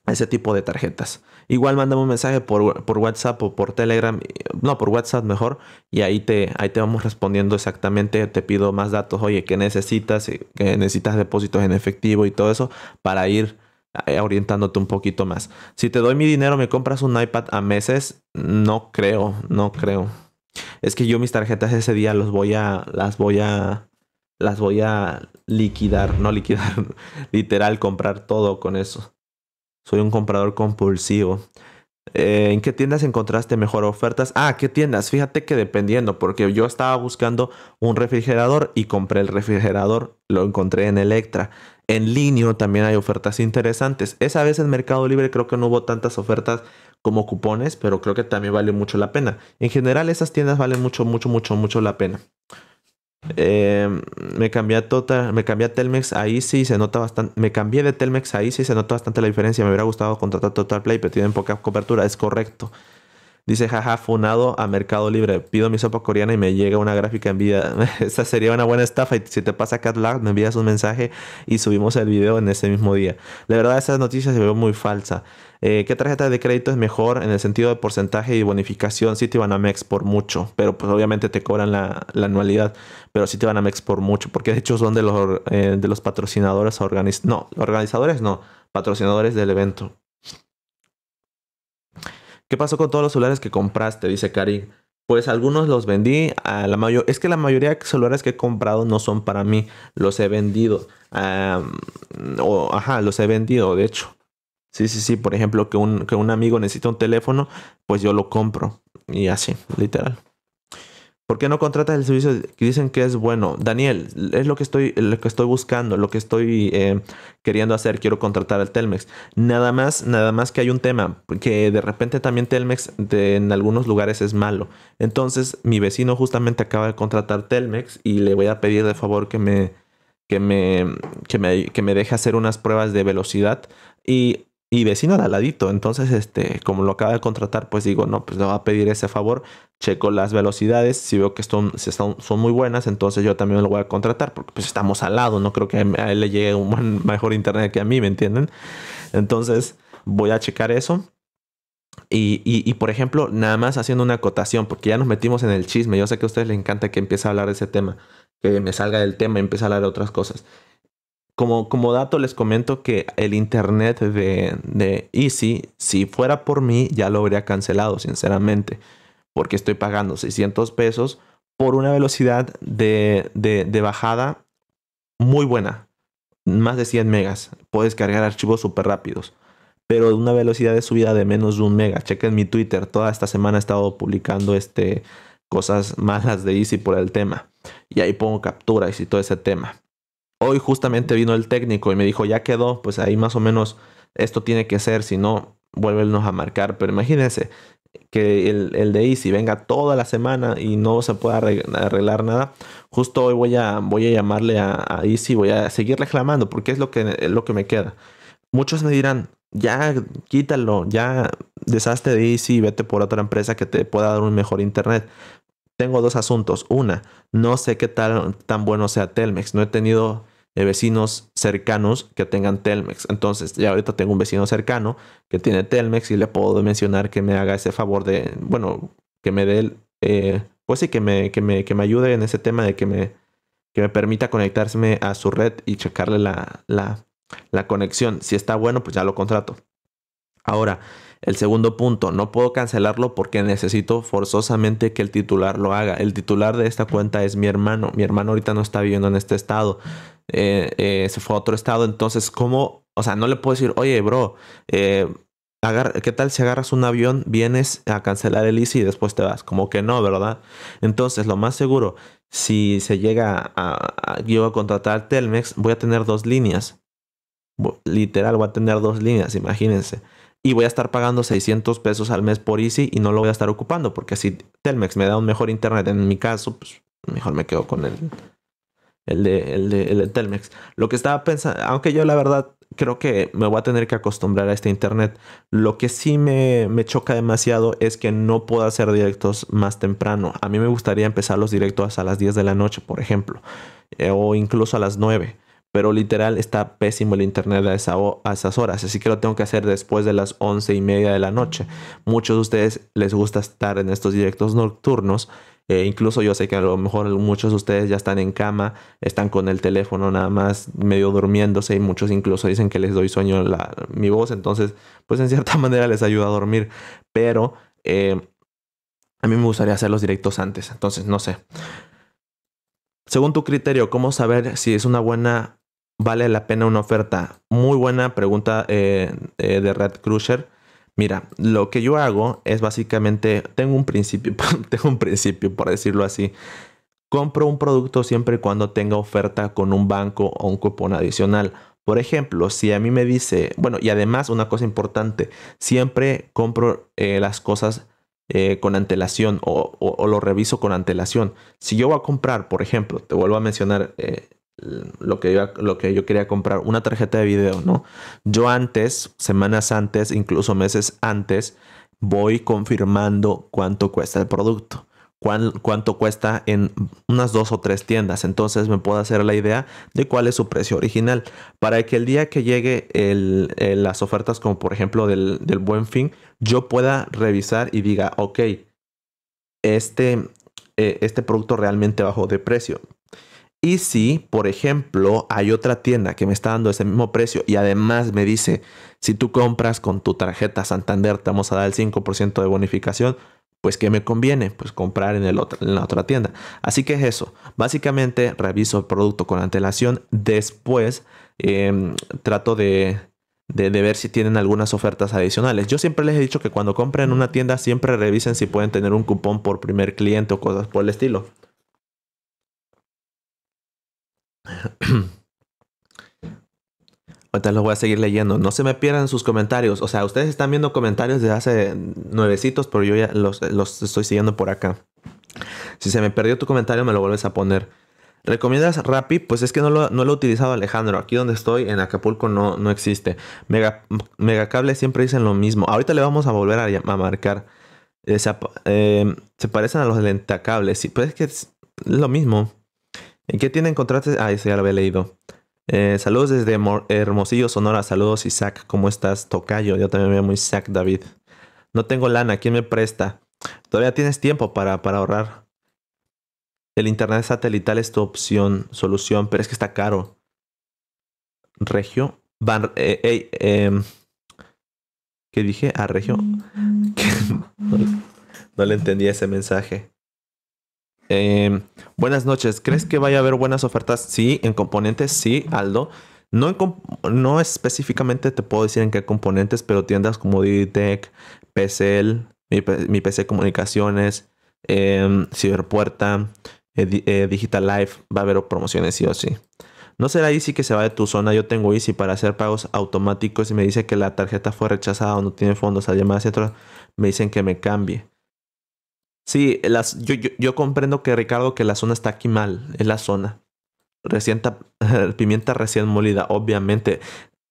ese tipo de tarjetas. Igual mándame un mensaje por, WhatsApp o por Telegram, eh, no, por WhatsApp mejor, y ahí te, ahí te vamos respondiendo exactamente, te pido más datos, oye, ¿qué necesitas? Eh, que necesitas depósitos en efectivo y todo eso para ir eh, orientándote un poquito más. Si te doy mi dinero, ¿me compras un iPad a meses? No creo, no creo. Es que yo mis tarjetas ese día los voy a, las voy a, las voy a liquidar, no liquidar, literal, comprar todo con eso. Soy un comprador compulsivo. Eh, ¿En qué tiendas encontraste mejor ofertas? Ah, ¿qué tiendas? Fíjate que dependiendo, porque yo estaba buscando un refrigerador y compré el refrigerador, lo encontré en Electra. En línea también hay ofertas interesantes. Esa vez en Mercado Libre creo que no hubo tantas ofertas como cupones, pero creo que también vale mucho la pena. En general esas tiendas valen mucho, mucho, mucho, mucho la pena. Eh, me cambié a Total, me cambié a Telmex, ahí sí se nota bastante, me cambié de Telmex, ahí sí se nota bastante la diferencia, me hubiera gustado contratar Total Play, pero tienen poca cobertura, es correcto. Dice, jaja, funado a Mercado Libre. Pido mi sopa coreana y me llega una gráfica en vida. Esa sería una buena estafa. Y si te pasa Catlag, me envías un mensaje y subimos el video en ese mismo día. La verdad, esas noticias se ve muy falsa. Eh, ¿Qué tarjeta de crédito es mejor en el sentido de porcentaje y bonificación? Sí te van a MEX por mucho, pero pues obviamente te cobran la, anualidad, pero sí te van a MEX por mucho, porque de hecho son de los, eh, de los patrocinadores, organiz no, organizadores no, patrocinadores del evento. ¿Qué pasó con todos los celulares que compraste? Dice Karim. Pues algunos los vendí, a la mayor es que la mayoría de celulares que he comprado no son para mí, los he vendido. o, ajá, los he vendido, de hecho. Sí, sí, sí, por ejemplo, que un, que un amigo necesita un teléfono, pues yo lo compro. Y así, literal. ¿Por qué no contratas el servicio que dicen que es bueno? Daniel, es lo que estoy, lo que estoy buscando, lo que estoy eh, queriendo hacer, quiero contratar al Telmex. Nada más, nada más que hay un tema, que de repente también Telmex en algunos lugares es malo. Entonces, mi vecino justamente acaba de contratar Telmex y le voy a pedir de favor que me, que me, que me, que me deje hacer unas pruebas de velocidad. Y y vecino de al ladito. Entonces, este, como lo acaba de contratar, pues digo, no, pues le va a pedir ese favor. Checo las velocidades. Si veo que son, son muy buenas, entonces yo también lo voy a contratar porque pues estamos al lado. No creo que a él le llegue un mejor internet que a mí, ¿me entienden? Entonces, voy a checar eso. Y, y por ejemplo, nada más haciendo una acotación, porque ya nos metimos en el chisme. Yo sé que a ustedes les encanta que empiece a hablar de ese tema, que me salga del tema y empiece a hablar de otras cosas como, dato les comento que el internet de, Easy, si fuera por mí, ya lo habría cancelado, sinceramente, porque estoy pagando 600 pesos por una velocidad de, bajada muy buena, más de 100 megas. Puedes cargar archivos súper rápidos, pero de una velocidad de subida de menos de un mega. Chequen mi Twitter, toda esta semana he estado publicando este, cosas malas de Easy por el tema. Y ahí pongo capturas y todo ese tema hoy justamente vino el técnico y me dijo, ya quedó, pues ahí más o menos esto tiene que ser, si no, vuélvenos a marcar. Pero imagínense que el, de Easy venga toda la semana y no se pueda arreglar nada. Justo hoy voy a, voy a llamarle a, a Easy, voy a seguir reclamando porque es lo que, lo que me queda. Muchos me dirán, ya quítalo, ya deshazte de Easy y vete por otra empresa que te pueda dar un mejor internet tengo dos asuntos. Una, no sé qué tal tan bueno sea Telmex. No he tenido de vecinos cercanos que tengan Telmex. Entonces, ya ahorita tengo un vecino cercano que tiene Telmex y le puedo mencionar que me haga ese favor de, bueno, que me dé, eh, pues sí, que me, que me, ayude en ese tema de que me, me permita conectarse a su red y checarle la, la conexión. Si está bueno, pues ya lo contrato. Ahora, el segundo punto, no puedo cancelarlo porque necesito forzosamente que el titular lo haga. El titular de esta cuenta es mi hermano. Mi hermano ahorita no está viviendo en este estado. Eh, eh, se fue a otro estado. Entonces, ¿cómo? O sea, no le puedo decir, oye, bro, eh, ¿qué tal si agarras un avión, vienes a cancelar el ICI y después te vas? Como que no, ¿verdad? Entonces, lo más seguro, si se llega a, yo a contratar al Telmex, voy a tener dos líneas. Literal, voy a tener dos líneas, imagínense y voy a estar pagando 600 pesos al mes por Easy y no lo voy a estar ocupando porque si Telmex me da un mejor internet en mi caso, pues mejor me quedo con el, el, de, el, de, Telmex. Lo que estaba pensando, aunque yo la verdad creo que me voy a tener que acostumbrar a este internet, lo que sí me, choca demasiado es que no puedo hacer directos más temprano. A mí me gustaría empezar los directos a las 10 de la noche, por ejemplo, eh, o incluso a las 9 pero literal está pésimo el internet a, esas horas, así que lo tengo que hacer después de las once y media de la noche. Muchos de ustedes les gusta estar en estos directos nocturnos, eh, incluso yo sé que a lo mejor muchos de ustedes ya están en cama, están con el teléfono nada más medio durmiéndose y muchos incluso dicen que les doy sueño mi voz, entonces pues en cierta manera les ayuda a dormir, pero eh, a mí me gustaría hacer los directos antes, entonces no sé. Según tu criterio, ¿cómo saber si es una buena vale la pena una oferta? Muy buena pregunta eh, eh, de Red Crusher. Mira, lo que yo hago es básicamente, tengo un principio, tengo un principio por decirlo así. Compro un producto siempre y cuando tenga oferta con un banco o un cupón adicional. Por ejemplo, si a mí me dice, bueno, y además una cosa importante, siempre compro eh, las cosas con antelación o, o, lo reviso con antelación. Si yo voy a comprar, por ejemplo, te vuelvo a mencionar Mm, lo que, lo que yo quería comprar, una tarjeta de video, ¿no? Yo antes, semanas antes, incluso meses antes, voy confirmando cuánto cuesta el producto, cuánto cuesta en unas dos o tres tiendas. Entonces me puedo hacer la idea de cuál es su precio original para que el día que llegue el, las ofertas, como por ejemplo del, buen fin, yo pueda revisar y diga, ok, este, eh, este producto realmente bajó de precio. Y si, por ejemplo, hay otra tienda que me está dando ese mismo precio y además me dice, si tú compras con tu tarjeta Santander te vamos a dar el 5% de bonificación, pues ¿qué me conviene? Pues comprar en, el en la otra tienda. Así que es eso. Básicamente reviso el producto con antelación. Después em, trato de, de, ver si tienen algunas ofertas adicionales. Yo siempre les he dicho que cuando compren una tienda siempre revisen si pueden tener un cupón por primer cliente o cosas por el estilo. Ahorita lo voy a seguir leyendo. No se me pierdan sus comentarios. O sea, ustedes están viendo comentarios de hace nuevecitos, pero yo ya los, estoy siguiendo por acá. Si se me perdió tu comentario, me lo vuelves a poner. ¿Recomiendas Rappi? Pues es que no lo, no lo he utilizado Alejandro. Aquí donde estoy, en Acapulco, no, no existe. Mega, Cable. siempre dicen lo mismo. Ahorita le vamos a volver a, marcar. Eh, eh, se, parecen a los lentacables. Sí, pues es que es lo mismo. ¿En qué tienda encontraste? Ah, ese ya lo había leído. Eh, saludos desde Hermosillo, Sonora. Saludos, Isaac. ¿Cómo estás? Tocayo. Yo también me muy Isaac David. No tengo lana. ¿Quién me presta? Todavía tienes tiempo para, para ahorrar. El internet satelital es tu opción, solución, pero es que está caro. Regio. Van, eh, em, ¿Qué dije? A ah, Regio. No, mm. no le entendí ese mensaje. Em, buenas noches. ¿Crees que vaya a haber buenas ofertas? Sí, en componentes, sí, Aldo. No, específicamente te puedo decir en qué componentes, pero tiendas como Ditech, PCL, mi, PC Comunicaciones, em, eh, Ciberpuerta, eh, Digital Life, va a haber promociones sí o sí. No será Easy que se va de tu zona. Yo tengo Easy para hacer pagos automáticos y me dice que la tarjeta fue rechazada o no tiene fondos. además llamadas me dicen que me cambie. Sí, las, yo, yo, comprendo que Ricardo que la zona está aquí mal, es la zona. Recién pimienta recién molida, obviamente.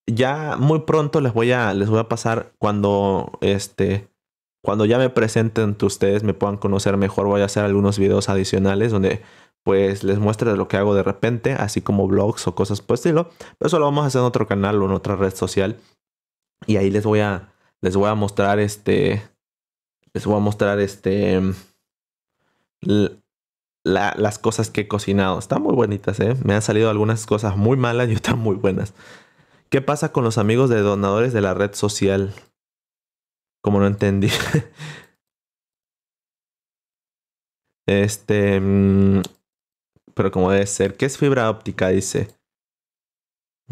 Ya muy pronto les voy a, les voy a pasar cuando este cuando ya me presenten ustedes me puedan conocer mejor, voy a hacer algunos videos adicionales donde pues les muestre lo que hago de repente, así como blogs o cosas por estilo. Pero eso lo vamos a hacer en otro canal o en otra red social. Y ahí les voy a, les voy a mostrar este, les voy a mostrar este mm, las cosas que he cocinado. Están muy bonitas, ¿eh? Me han salido algunas cosas muy malas y otras muy buenas. ¿Qué pasa con los amigos de donadores de la red social? Como no entendí. este. Mm, pero como debe ser. ¿Qué es fibra óptica? Dice.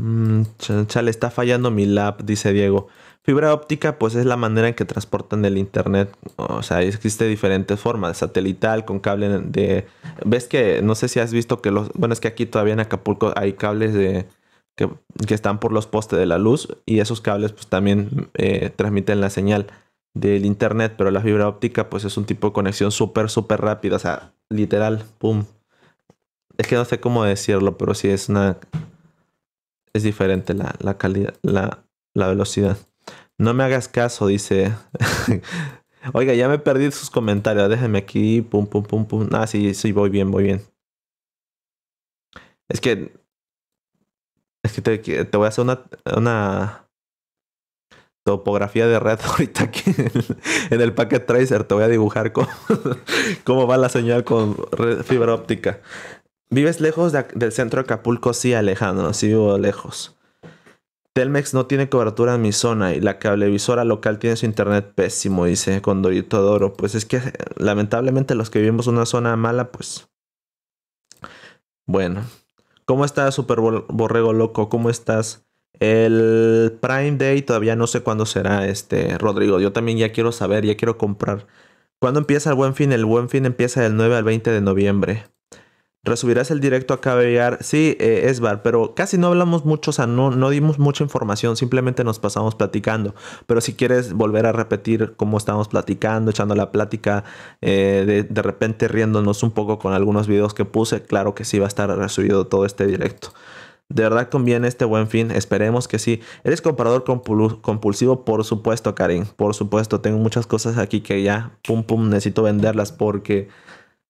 Mm, chale, está fallando mi lab, dice Diego. Fibra óptica, pues es la manera en que transportan el internet. O sea, existe diferentes formas, satelital, con cable de. Ves que, no sé si has visto que los. Bueno, es que aquí todavía en Acapulco hay cables de. que, están por los postes de la luz. Y esos cables, pues también eh, transmiten la señal del internet. Pero la fibra óptica, pues es un tipo de conexión súper, súper rápida. O sea, literal, pum. Es que no sé cómo decirlo, pero sí es una es diferente la, calidad, la, velocidad. No me hagas caso, dice. Oiga, ya me perdí sus comentarios. Déjenme aquí. Pum, pum, pum, pum. Ah, sí, sí, voy bien, voy bien. Es que. Es que te, voy a hacer una, topografía de red ahorita aquí en el, packet tracer. Te voy a dibujar cómo, cómo va la señal con fibra óptica. Vives lejos del centro de Acapulco, sí, Alejandro, sí vivo lejos. Telmex no tiene cobertura en mi zona y la cablevisora local tiene su internet pésimo, dice Condorito Doro. Pues es que lamentablemente los que vivimos una zona mala, pues. Bueno. ¿Cómo estás, Super Borrego Loco? ¿Cómo estás? El Prime Day todavía no sé cuándo será, este, Rodrigo. Yo también ya quiero saber, ya quiero comprar. ¿Cuándo empieza el buen fin? El buen fin empieza del 9 al 20 de noviembre. Resubirás el directo acá KBR. Sí, eh, Esbar, pero casi no hablamos mucho, o sea, no, dimos mucha información, simplemente nos pasamos platicando. Pero si quieres volver a repetir cómo estábamos platicando, echando la plática, eh, de, repente riéndonos un poco con algunos videos que puse, claro que sí va a estar resubido todo este directo. De verdad conviene este buen fin, esperemos que sí. Eres comprador compulsivo, por supuesto, Karim, por supuesto. Tengo muchas cosas aquí que ya, pum, pum, necesito venderlas porque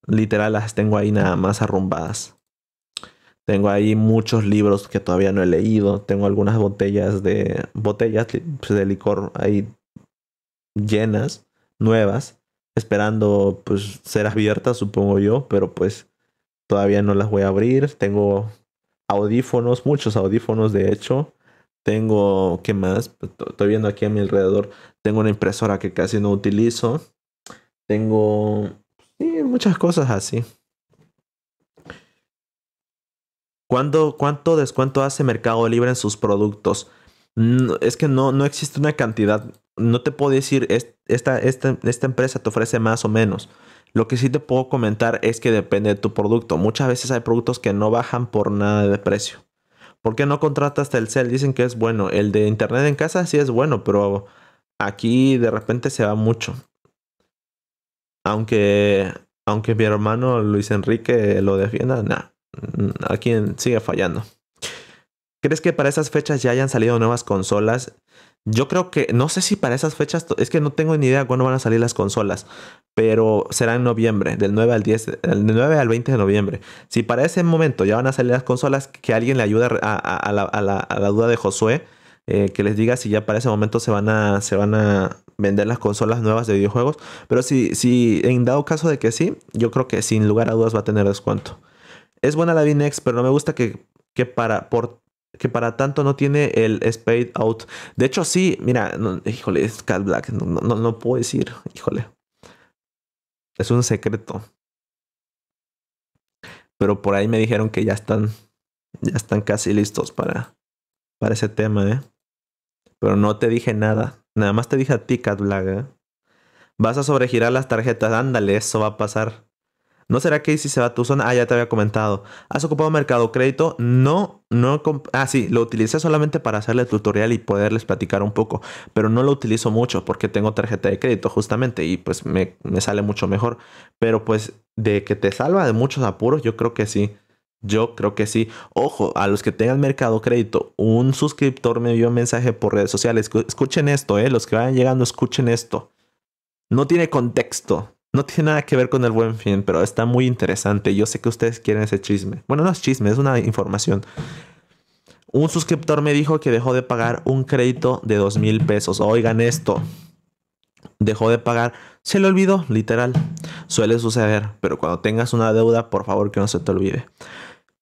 literal las tengo ahí nada más arrumbadas. Tengo ahí muchos libros que todavía no he leído. Tengo algunas botellas de botellas pues, de licor ahí llenas, nuevas, esperando pues ser abiertas, supongo yo, pero pues todavía no las voy a abrir. Tengo audífonos, muchos audífonos de hecho. Tengo, ¿qué más? Pues, estoy viendo aquí a mi alrededor. Tengo una impresora que casi no utilizo. Tengo y muchas cosas así. ¿Cuánto, ¿Cuánto descuento hace Mercado Libre en sus productos? Mm, es que no, no existe una cantidad. No te puedo decir, esta, esta empresa te ofrece más o menos. Lo que sí te puedo comentar es que depende de tu producto. Muchas veces hay productos que no bajan por nada de precio. ¿Por qué no contratas CEL? Dicen que es bueno. El de internet en casa sí es bueno, pero aquí de repente se va mucho aunque, aunque mi hermano Luis Enrique lo defienda, a mm, Aquí sigue fallando. ¿Crees que para esas fechas ya hayan salido nuevas consolas? Yo creo que, no sé si para esas fechas, es que no tengo ni idea cuándo van a salir las consolas, pero será en noviembre, del 9 al 10, del 9 al 20 de noviembre. Si para ese momento ya van a salir las consolas, que alguien le ayude a, la, duda de Josué eh, que les diga si ya para ese momento se van a, se van a vender las consolas nuevas de videojuegos. Pero si, si en dado caso de que sí, yo creo que sin lugar a dudas va a tener descuento. Es buena la Vinex, pero no me gusta que, que para, por, que para tanto no tiene el Spade Out. De hecho, sí, mira, híjole, es Black, no, no, puedo decir, híjole. Es un secreto. Pero por ahí me dijeron que ya están, ya están casi listos para, para ese tema, ¿eh? pero no te dije nada. Nada más te dije a ti, Cat Vas a sobregirar las tarjetas, ándale, eso va a pasar. ¿No será que si se va a tu zona? Ah, ya te había comentado. ¿Has ocupado mercado crédito? No, no. Ah, sí, lo utilicé solamente para hacerle tutorial y poderles platicar un poco. Pero no lo utilizo mucho porque tengo tarjeta de crédito justamente y pues me, me sale mucho mejor. Pero pues de que te salva de muchos apuros, yo creo que sí. Yo creo que sí. Ojo, a los que tengan mercado crédito, un suscriptor me envió un mensaje por redes sociales. Escuchen esto, eh, los que vayan llegando, escuchen esto. No tiene contexto, no tiene nada que ver con el buen fin, pero está muy interesante. Yo sé que ustedes quieren ese chisme. Bueno, no es chisme, es una información. Un suscriptor me dijo que dejó de pagar un crédito de dos mil pesos. Oigan esto. Dejó de pagar, se le olvidó, literal. Suele suceder, pero cuando tengas una deuda, por favor que no se te olvide.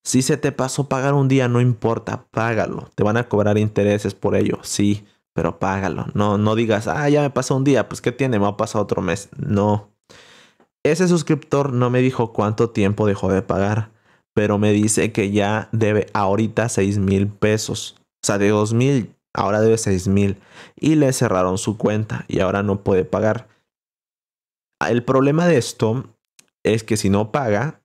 Si se te pasó pagar un día, no importa, págalo. Te van a cobrar intereses por ello, sí, pero págalo. No, no digas, ah, ya me pasó un día, pues ¿qué tiene? Me a pasar otro mes. No. Ese suscriptor no me dijo cuánto tiempo dejó de pagar, pero me dice que ya debe ahorita 6 mil pesos. O sea, de 2 mil, ahora debe 6 mil. Y le cerraron su cuenta y ahora no puede pagar. El problema de esto es que si no paga,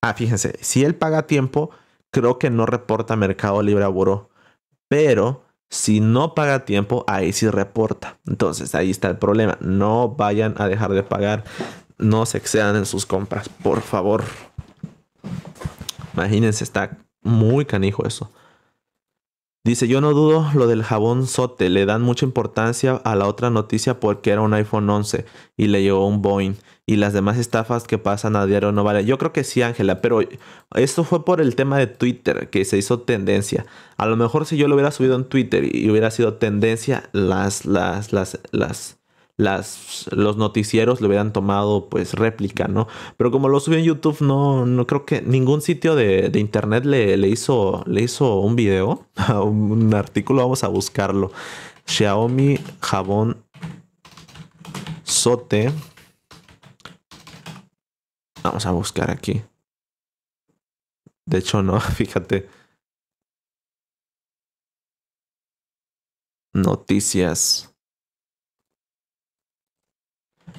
Ah, fíjense, si él paga a tiempo, creo que no reporta Mercado Libre a Buró. Pero si no paga a tiempo, ahí sí reporta. Entonces ahí está el problema. No vayan a dejar de pagar. No se excedan en sus compras, por favor. Imagínense, está muy canijo eso. Dice, yo no dudo lo del jabón sote, le dan mucha importancia a la otra noticia porque era un iPhone 11 y le llegó un Boeing y las demás estafas que pasan a diario no vale. Yo creo que sí, Ángela, pero esto fue por el tema de Twitter que se hizo tendencia. A lo mejor si yo lo hubiera subido en Twitter y hubiera sido tendencia, las, las, las, las las, los noticieros le hubieran tomado pues réplica, ¿no? Pero como lo subió en YouTube, no, no creo que ningún sitio de, internet le, hizo, le hizo un video, un artículo, vamos a buscarlo. Xiaomi jabón sote. Vamos a buscar aquí. De hecho, no, fíjate. Noticias.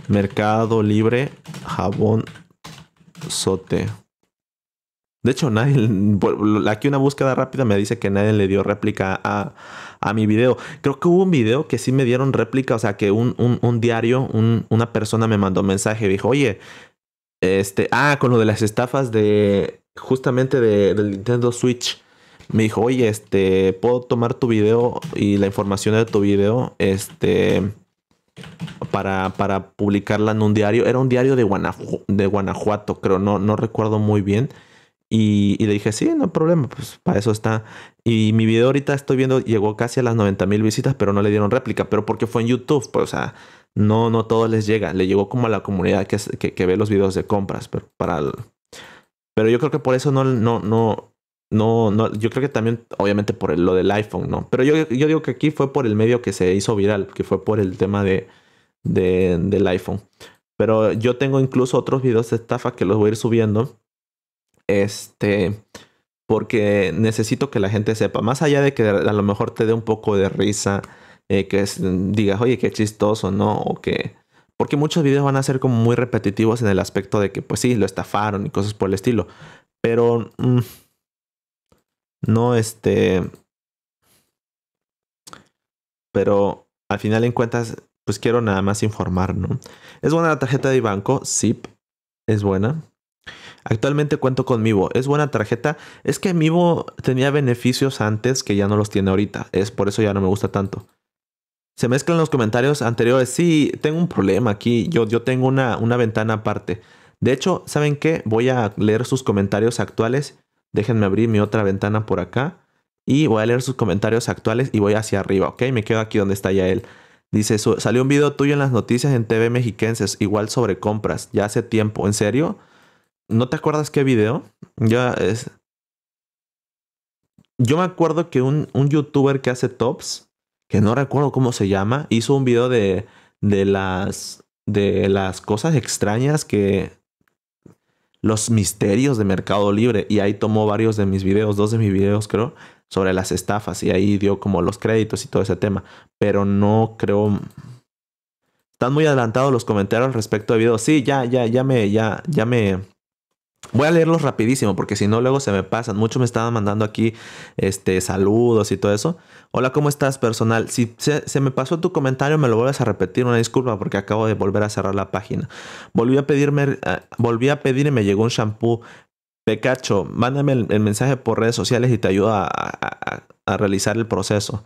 Mercado Libre, jabón sote. De hecho, nadie. Aquí una búsqueda rápida me dice que nadie le dio réplica a, a mi video. Creo que hubo un video que sí me dieron réplica. O sea, que un, diario, una persona me mandó mensaje y dijo, oye, este. Ah, con lo de las estafas de. Justamente de, del Nintendo Switch. Me dijo, oye, este. Puedo tomar tu video y la información de tu video. Este para, para publicarla en un diario. Era un diario de, Guanajuato, creo, no, no recuerdo muy bien. Y, le dije, sí, no hay problema, pues para eso está. Y mi video ahorita estoy viendo, llegó casi a las 90 mil visitas, pero no le dieron réplica, pero porque fue en YouTube, pues o sea, no, no todo les llega, le llegó como a la comunidad que, ve los videos de compras, pero para... Pero yo creo que por eso no, no, no, no, no, yo creo que también, obviamente por el, lo del iPhone, ¿no? Pero yo, digo que aquí fue por el medio que se hizo viral, que fue por el tema de, de del iPhone. Pero yo tengo incluso otros videos de estafa que los voy a ir subiendo. Este, porque necesito que la gente sepa, más allá de que a lo mejor te dé un poco de risa, eh, que digas, oye, qué chistoso, ¿no? O que... Porque muchos videos van a ser como muy repetitivos en el aspecto de que, pues sí, lo estafaron y cosas por el estilo. Pero... Mm, no, este. Pero al final en cuentas, pues quiero nada más informar, ¿no? ¿Es buena la tarjeta de banco. zip es buena. Actualmente cuento con Mivo. ¿Es buena tarjeta? Es que Mivo tenía beneficios antes que ya no los tiene ahorita. Es por eso ya no me gusta tanto. Se mezclan los comentarios anteriores. Sí, tengo un problema aquí. Yo, yo tengo una, una ventana aparte. De hecho, ¿saben qué? Voy a leer sus comentarios actuales Déjenme abrir mi otra ventana por acá. Y voy a leer sus comentarios actuales y voy hacia arriba, ¿ok? Me quedo aquí donde está ya él. Dice, salió un video tuyo en las noticias en TV Mexiquenses, igual sobre compras, ya hace tiempo. ¿En serio? ¿No te acuerdas qué video? Ya es... Yo me acuerdo que un, un youtuber que hace tops, que no recuerdo cómo se llama, hizo un video de, de, las, de las cosas extrañas que, los misterios de Mercado Libre y ahí tomó varios de mis videos, dos de mis videos creo, sobre las estafas y ahí dio como los créditos y todo ese tema, pero no creo están muy adelantados los comentarios respecto de videos. Sí, ya ya ya me ya ya me Voy a leerlos rapidísimo porque si no luego se me pasan. Muchos me estaban mandando aquí este, saludos y todo eso. Hola, ¿cómo estás personal? Si se, me pasó tu comentario me lo vuelves a repetir. Una disculpa porque acabo de volver a cerrar la página. Volví a, pedirme, ah, volví a pedir y me llegó un shampoo. Pecacho, mándame el, mensaje por redes sociales y te ayudo a, a realizar el proceso.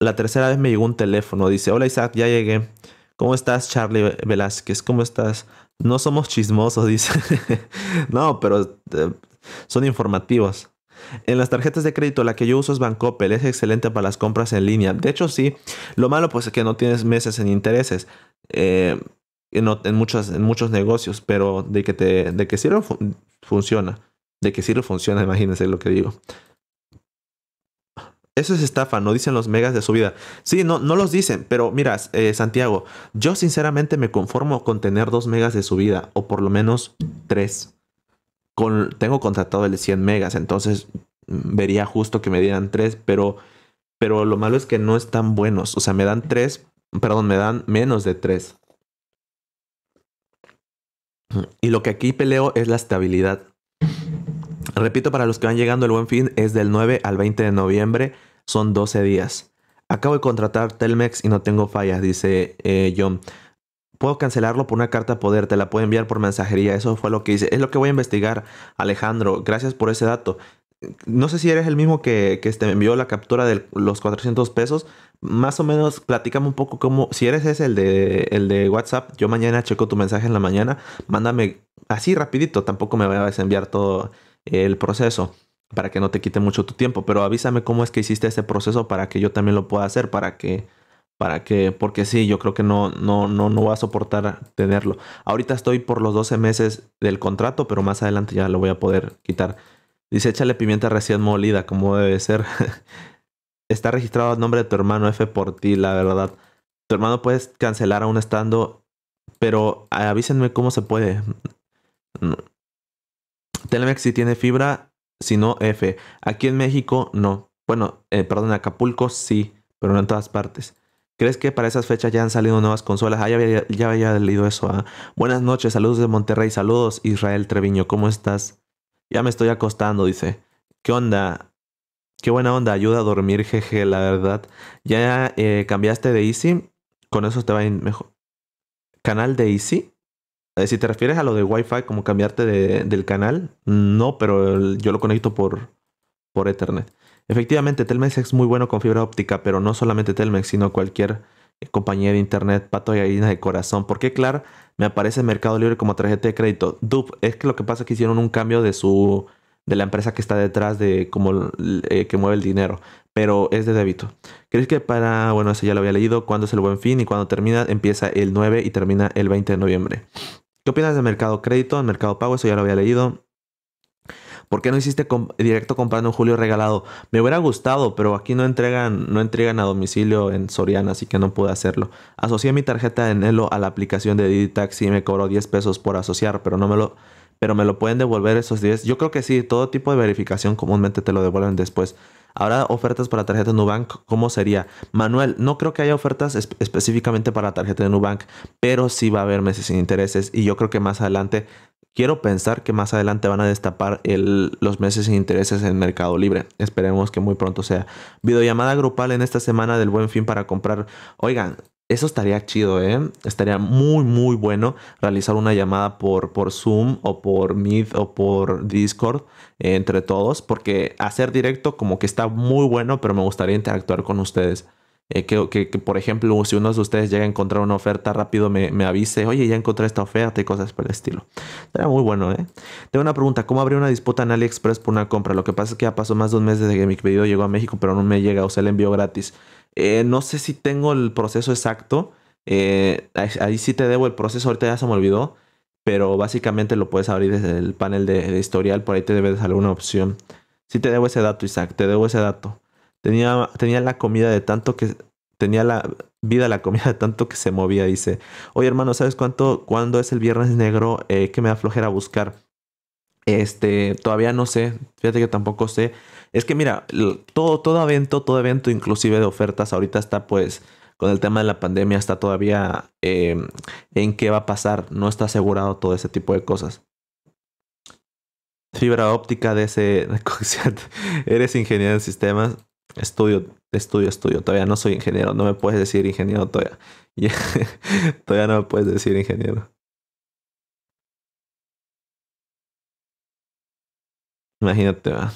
La tercera vez me llegó un teléfono. Dice, hola Isaac, ya llegué. ¿Cómo estás Charlie Velázquez? ¿Cómo estás? No somos chismosos, dice. no, pero eh, son informativos. En las tarjetas de crédito, la que yo uso es Bancoppel, es excelente para las compras en línea. De hecho, sí. Lo malo, pues, es que no tienes meses en intereses. Eh, en, en, en muchos negocios, pero de que, te, de que sirve, funciona. De que sirve, funciona, imagínense lo que digo. Eso es estafa, no dicen los megas de su vida. Sí, no, no los dicen, pero mira, eh, Santiago, yo sinceramente me conformo con tener dos megas de subida, o por lo menos tres. Con, tengo contratado el de 100 megas, entonces mm, vería justo que me dieran tres, pero, pero lo malo es que no están buenos. O sea, me dan tres, perdón, me dan menos de tres. Y lo que aquí peleo es la estabilidad. Repito, para los que van llegando, el buen fin es del 9 al 20 de noviembre, son 12 días. Acabo de contratar Telmex y no tengo fallas, dice eh, John. Puedo cancelarlo por una carta poder, te la puedo enviar por mensajería. Eso fue lo que hice. Es lo que voy a investigar, Alejandro. Gracias por ese dato. No sé si eres el mismo que, que este, me envió la captura de los 400 pesos. Más o menos, platícame un poco cómo. Si eres ese, el de, el de WhatsApp, yo mañana checo tu mensaje en la mañana. Mándame así rapidito. Tampoco me vayas a enviar todo el proceso para que no te quite mucho tu tiempo, pero avísame cómo es que hiciste ese proceso para que yo también lo pueda hacer, para que, para que, porque sí, yo creo que no, no, no, no va a soportar tenerlo. Ahorita estoy por los 12 meses del contrato, pero más adelante ya lo voy a poder quitar. Dice, échale pimienta recién molida, como debe ser. Está registrado el nombre de tu hermano F por ti, la verdad. Tu hermano puedes cancelar aún estando, pero avísenme cómo se puede. Telmex si tiene fibra, si no F. Aquí en México no. Bueno, eh, perdón, Acapulco sí, pero no en todas partes. ¿Crees que para esas fechas ya han salido nuevas consolas? Ah, ya había, leído eso. Ah. Buenas noches, saludos de Monterrey, saludos Israel Treviño, ¿cómo estás? Ya me estoy acostando, dice. ¿Qué onda? Qué buena onda, ayuda a dormir, jeje, la verdad. ¿Ya eh, cambiaste de Easy? Con eso te va a ir mejor. ¿Canal de Easy? Eh, si te refieres a lo de Wi-Fi, como cambiarte del canal, no, pero yo lo conecto por, por Ethernet. Efectivamente, Telmex es muy bueno con fibra óptica, pero no solamente Telmex, sino cualquier eh, compañía de internet, pato y gallina de corazón. Porque claro, me aparece Mercado Libre como tarjeta de crédito. Dup, es que lo que pasa es que hicieron un cambio de su de la empresa que está detrás de cómo eh, que mueve el dinero, pero es de débito. ¿Crees que para, bueno, eso ya lo había leído, cuándo es el buen fin y cuando termina empieza el 9 y termina el 20 de noviembre? ¿Qué opinas de mercado crédito, del mercado pago? Eso ya lo había leído. ¿Por qué no hiciste directo comprando un julio regalado? Me hubiera gustado, pero aquí no entregan, no entregan a domicilio en Soriana, así que no pude hacerlo. Asocié mi tarjeta de Nelo a la aplicación de Taxi y me cobró 10 pesos por asociar, pero no me lo, pero me lo pueden devolver esos 10. Yo creo que sí, todo tipo de verificación comúnmente te lo devuelven después. Ahora ofertas para tarjeta Nubank, ¿cómo sería? Manuel, no creo que haya ofertas específicamente para tarjeta de Nubank, pero sí va a haber meses sin intereses y yo creo que más adelante, quiero pensar que más adelante van a destapar los meses sin intereses en Mercado Libre. Esperemos que muy pronto sea. Videollamada grupal en esta semana del buen fin para comprar. Oigan, eso estaría chido, ¿eh? Estaría muy, muy bueno realizar una llamada por, por Zoom o por Meet o por Discord entre todos, porque hacer directo como que está muy bueno, pero me gustaría interactuar con ustedes. Eh, que, que, por ejemplo, si uno de ustedes llega a encontrar una oferta rápido, me, avise, oye, ya encontré esta oferta y cosas por el estilo. Sería muy bueno, ¿eh? Tengo una pregunta, ¿cómo abrir una disputa en AliExpress por una compra? Lo que pasa es que ya pasó más de dos meses desde que mi pedido llegó a México, pero no me llega, o sea, le envío gratis. Eh, no sé si tengo el proceso exacto. Eh, ahí, sí te debo el proceso, ahorita ya se me olvidó. Pero básicamente lo puedes abrir desde el panel de, historial, por ahí te debes alguna opción. Sí te debo ese dato, Isaac, te debo ese dato. Tenía, tenía la comida de tanto que... Tenía la vida la comida de tanto que se movía, dice. Oye, hermano, ¿sabes cuánto? ¿Cuándo es el viernes negro eh, que me da flojera buscar? Este, todavía no sé. Fíjate que tampoco sé. Es que mira, todo, todo evento, todo evento, inclusive de ofertas, ahorita está pues con el tema de la pandemia, está todavía em, en qué va a pasar, no está asegurado todo ese tipo de cosas. Fibra óptica de ese... Eres ingeniero en sistemas, estudio, estudio, estudio. Todavía no soy ingeniero, no me puedes decir ingeniero todavía. todavía no me puedes decir ingeniero. Imagínate, va.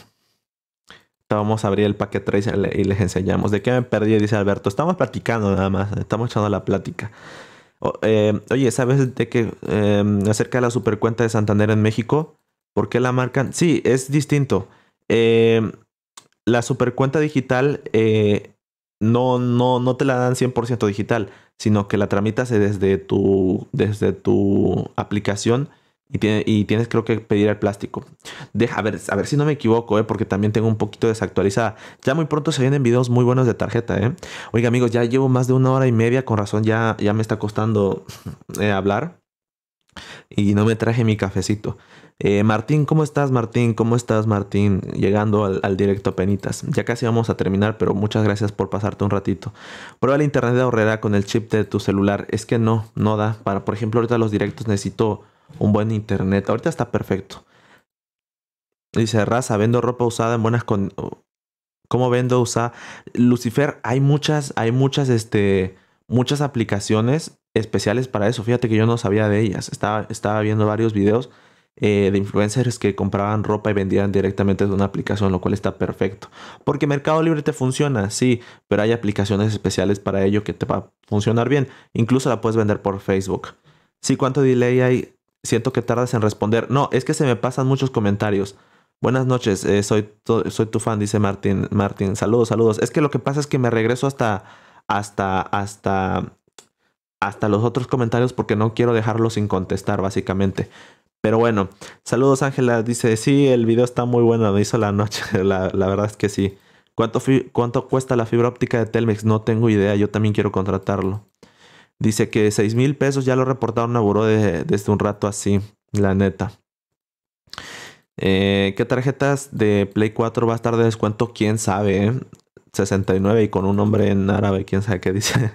Vamos a abrir el paquete trace y les enseñamos. ¿De qué me perdí? Dice Alberto. Estamos platicando nada más. Estamos echando la plática. Oh, eh, oye, ¿sabes de qué? Em, acerca de la supercuenta de Santander en México. ¿Por qué la marcan? Sí, es distinto. Em, la supercuenta digital eh, no, no, no te la dan 100% digital, sino que la tramitas desde tu, desde tu aplicación y, tienes creo que pedir el plástico. Deja, a ver, a ver si no me equivoco, eh, porque también tengo un poquito desactualizada. Ya muy pronto se vienen videos muy buenos de tarjeta, ¿eh? Oiga amigos, ya llevo más de una hora y media, con razón ya, ya me está costando eh, hablar. Y no me traje mi cafecito. Eh, Martín, ¿cómo estás Martín? ¿Cómo estás Martín? Llegando al, directo penitas. Ya casi vamos a terminar, pero muchas gracias por pasarte un ratito. Prueba el internet de ahorrera con el chip de tu celular. Es que no, no da. Para, por ejemplo, ahorita los directos necesito un buen internet. Ahorita está perfecto. Dice, raza, vendo ropa usada en buenas con ¿Cómo vendo usada? Lucifer, hay muchas, hay muchas, este, muchas aplicaciones especiales para eso. Fíjate que yo no sabía de ellas. Estaba, estaba viendo varios videos eh, de influencers que compraban ropa y vendían directamente de una aplicación, lo cual está perfecto. Porque Mercado Libre te funciona, sí, pero hay aplicaciones especiales para ello que te va a funcionar bien. Incluso la puedes vender por Facebook. Sí, ¿cuánto delay hay? siento que tardas en responder. No, es que se me pasan muchos comentarios. Buenas noches, eh, soy, soy tu fan, dice Martín. Martín, saludos, saludos. Es que lo que pasa es que me regreso hasta, hasta, hasta, hasta los otros comentarios porque no quiero dejarlos sin contestar, básicamente. Pero bueno, saludos Ángela, dice, sí, el video está muy bueno, lo hizo la noche, la, verdad es que sí. ¿Cuánto, ¿Cuánto cuesta la fibra óptica de Telmex? No tengo idea, yo también quiero contratarlo. Dice que 6 mil pesos ya lo reportaron a Buró desde un rato así, la neta. Eh, ¿Qué tarjetas de Play 4 va a estar de descuento? ¿Quién sabe? 69 eh? y con un nombre en árabe, quién sabe qué dice.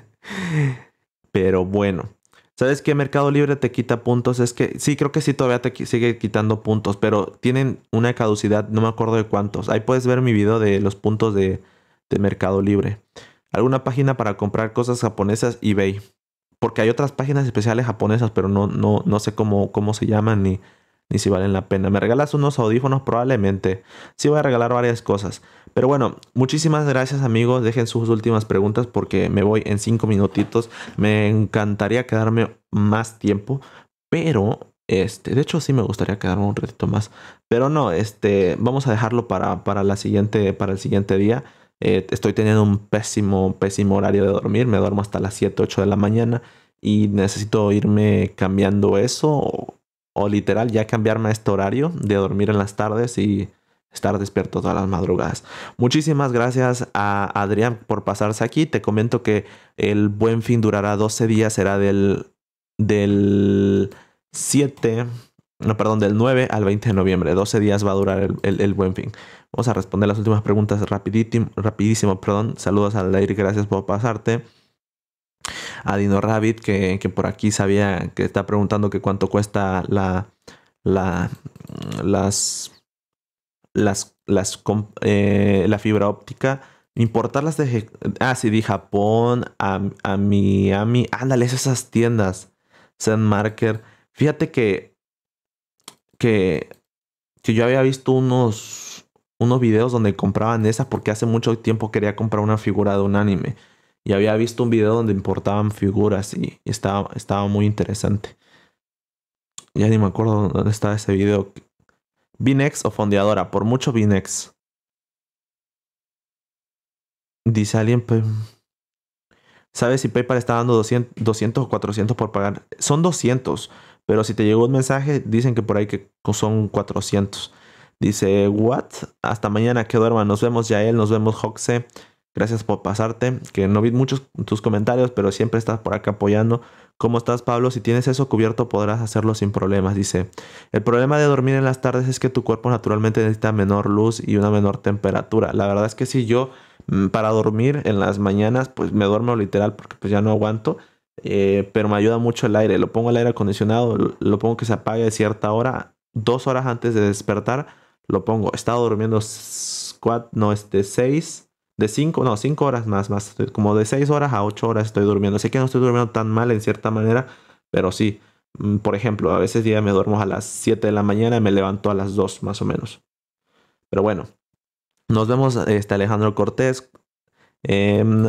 Pero bueno. ¿Sabes qué? Mercado Libre te quita puntos. Es que sí, creo que sí, todavía te sigue quitando puntos, pero tienen una caducidad, no me acuerdo de cuántos. Ahí puedes ver mi video de los puntos de, de Mercado Libre. Alguna página para comprar cosas japonesas, eBay. Porque hay otras páginas especiales japonesas, pero no, no, no sé cómo, cómo se llaman ni, ni si valen la pena. ¿Me regalas unos audífonos? Probablemente. Sí voy a regalar varias cosas. Pero bueno, muchísimas gracias amigos. Dejen sus últimas preguntas porque me voy en cinco minutitos. Me encantaría quedarme más tiempo. Pero, este, de hecho sí me gustaría quedarme un ratito más. Pero no, este, vamos a dejarlo para, la siguiente, para el siguiente día. Eh, estoy teniendo un pésimo, pésimo horario de dormir, me duermo hasta las 7, 8 de la mañana y necesito irme cambiando eso o, literal ya cambiarme este horario de dormir en las tardes y estar despierto todas las madrugadas. Muchísimas gracias a Adrián por pasarse aquí. Te comento que el buen fin durará 12 días, será del, del 7, no, perdón, del 9 al 20 de noviembre. 12 días va a durar el buen fin. Vamos a responder las últimas preguntas rapidísimo, rapidísimo perdón. Saludos al aire, gracias por pasarte. A Dino Rabbit, que, por aquí sabía que está preguntando que cuánto cuesta la, la, las, las, las eh, la fibra óptica. Importarlas de... Ah, sí, de Japón, a, a Miami. Ándale, esas tiendas. Sandmarker. Fíjate que, que, que yo había visto unos unos videos donde compraban esas porque hace mucho tiempo quería comprar una figura de un anime. Y había visto un video donde importaban figuras y estaba, estaba muy interesante. Ya ni me acuerdo dónde estaba ese video. Binex o fondeadora, por mucho Binex. Dice alguien, ¿sabes si PayPal está dando 200, 200 o 400 por pagar? Son 200, pero si te llegó un mensaje, dicen que por ahí que son 400. Dice, ¿what? Hasta mañana que duerman. Nos vemos, Yael. Nos vemos, hoxe Gracias por pasarte. Que no vi muchos tus comentarios, pero siempre estás por acá apoyando. ¿Cómo estás, Pablo? Si tienes eso cubierto, podrás hacerlo sin problemas. Dice, el problema de dormir en las tardes es que tu cuerpo naturalmente necesita menor luz y una menor temperatura. La verdad es que si yo mm, para dormir en las mañanas, pues me duermo literal porque pues ya no aguanto. Eh, pero me ayuda mucho el aire. Lo pongo el aire acondicionado, lo pongo que se apague a cierta hora, dos horas antes de despertar lo pongo. estado durmiendo cuatro, no, es este, de 6, de 5, no, 5 horas más, más, como de 6 horas a 8 horas estoy durmiendo. Sé que no estoy durmiendo tan mal en cierta manera, pero sí. Mm, por ejemplo, a veces ya me duermo a las 7 de la mañana y me levanto a las 2 más o menos. Pero bueno, nos vemos, este Alejandro Cortés. Em,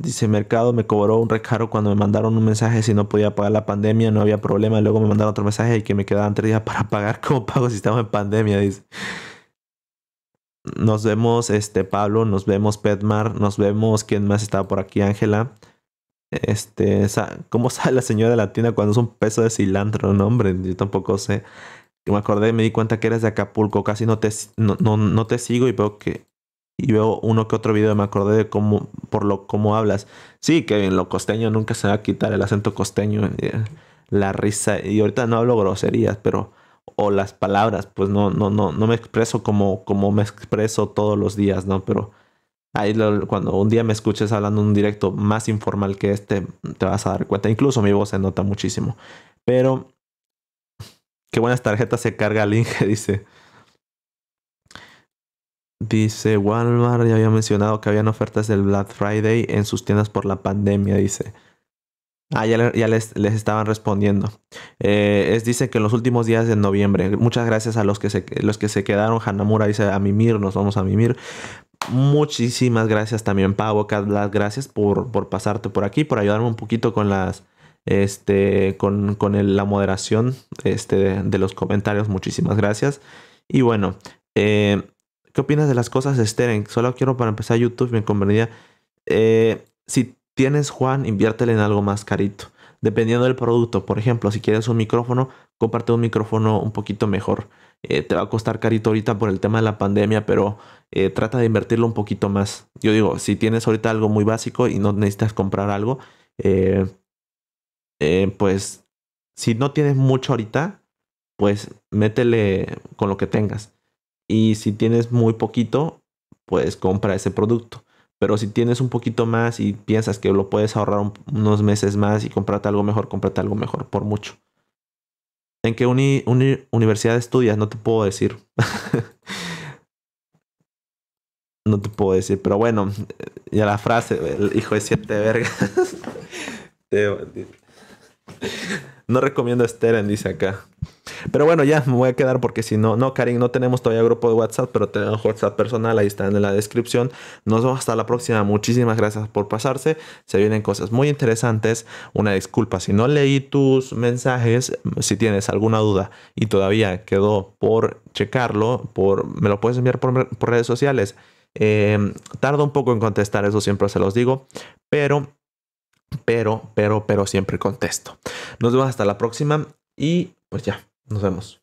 dice Mercado, me cobró un recaro cuando me mandaron un mensaje si no podía pagar la pandemia, no había problema. Luego me mandaron otro mensaje y que me quedaban tres días para pagar. como pago si estamos en pandemia? Dice. Nos vemos, este Pablo, nos vemos Petmar, nos vemos. ¿Quién más estaba por aquí? Ángela. Este, ¿cómo sabe la señora de la tienda cuando es un peso de cilantro? No, hombre, yo tampoco sé. Me acordé, me di cuenta que eres de Acapulco, casi no te, no te sigo y veo que y veo uno que otro video me acordé de cómo, por lo cómo hablas. Sí, que en lo costeño nunca se va a quitar el acento costeño, eh, la risa. Y ahorita no hablo groserías, pero o las palabras, pues no, no, no, no me expreso como, como me expreso todos los días, ¿no? Pero ahí cuando un día me escuches hablando un directo más informal que este, te vas a dar cuenta. Incluso mi voz se nota muchísimo. Pero, qué buenas tarjetas se carga Inge, dice. Dice Walmart, ya había mencionado que habían ofertas del Black Friday en sus tiendas por la pandemia, dice. Ah, ya, les, estaban respondiendo. Eh, es, dice que en los últimos días de noviembre. Muchas gracias a los que se, los que se quedaron. Hanamura dice a mimir, nos vamos a mimir. Muchísimas gracias también, Pavo Las gracias por, pasarte por aquí, por ayudarme un poquito con las, este, con, la moderación este, de, los comentarios. Muchísimas gracias. Y bueno, eh, ¿Qué opinas de las cosas Sterling? Solo quiero para empezar YouTube, me convenía. Eh, si tienes Juan, inviértele en algo más carito. Dependiendo del producto, por ejemplo, si quieres un micrófono, comparte un micrófono un poquito mejor. Eh, te va a costar carito ahorita por el tema de la pandemia, pero eh, trata de invertirlo un poquito más. Yo digo, si tienes ahorita algo muy básico y no necesitas comprar algo, pues si no tienes mucho ahorita, pues métele con lo que tengas. Y si tienes muy poquito, pues compra ese producto. Pero si tienes un poquito más y piensas que lo puedes ahorrar unos meses más y comprarte algo mejor, comprate algo mejor, por mucho. ¿En qué uni, universidad estudias? No te puedo decir. no te puedo decir, pero bueno, eh, ya la frase, el hijo de siete vergas. Te no recomiendo en dice acá. Pero bueno, ya me voy a quedar porque si no, no, Karim, no tenemos todavía grupo de WhatsApp, pero tenemos WhatsApp personal, ahí está en la descripción. Nos vemos hasta la próxima. Muchísimas gracias por pasarse. Se vienen cosas muy interesantes. Una disculpa si no leí tus mensajes, si tienes alguna duda y todavía quedó por checarlo, por, me lo puedes enviar por, redes sociales. Eh, tardo un poco en contestar, eso siempre se los digo, pero pero, pero, pero siempre contesto. Nos vemos hasta la próxima y pues ya, nos vemos.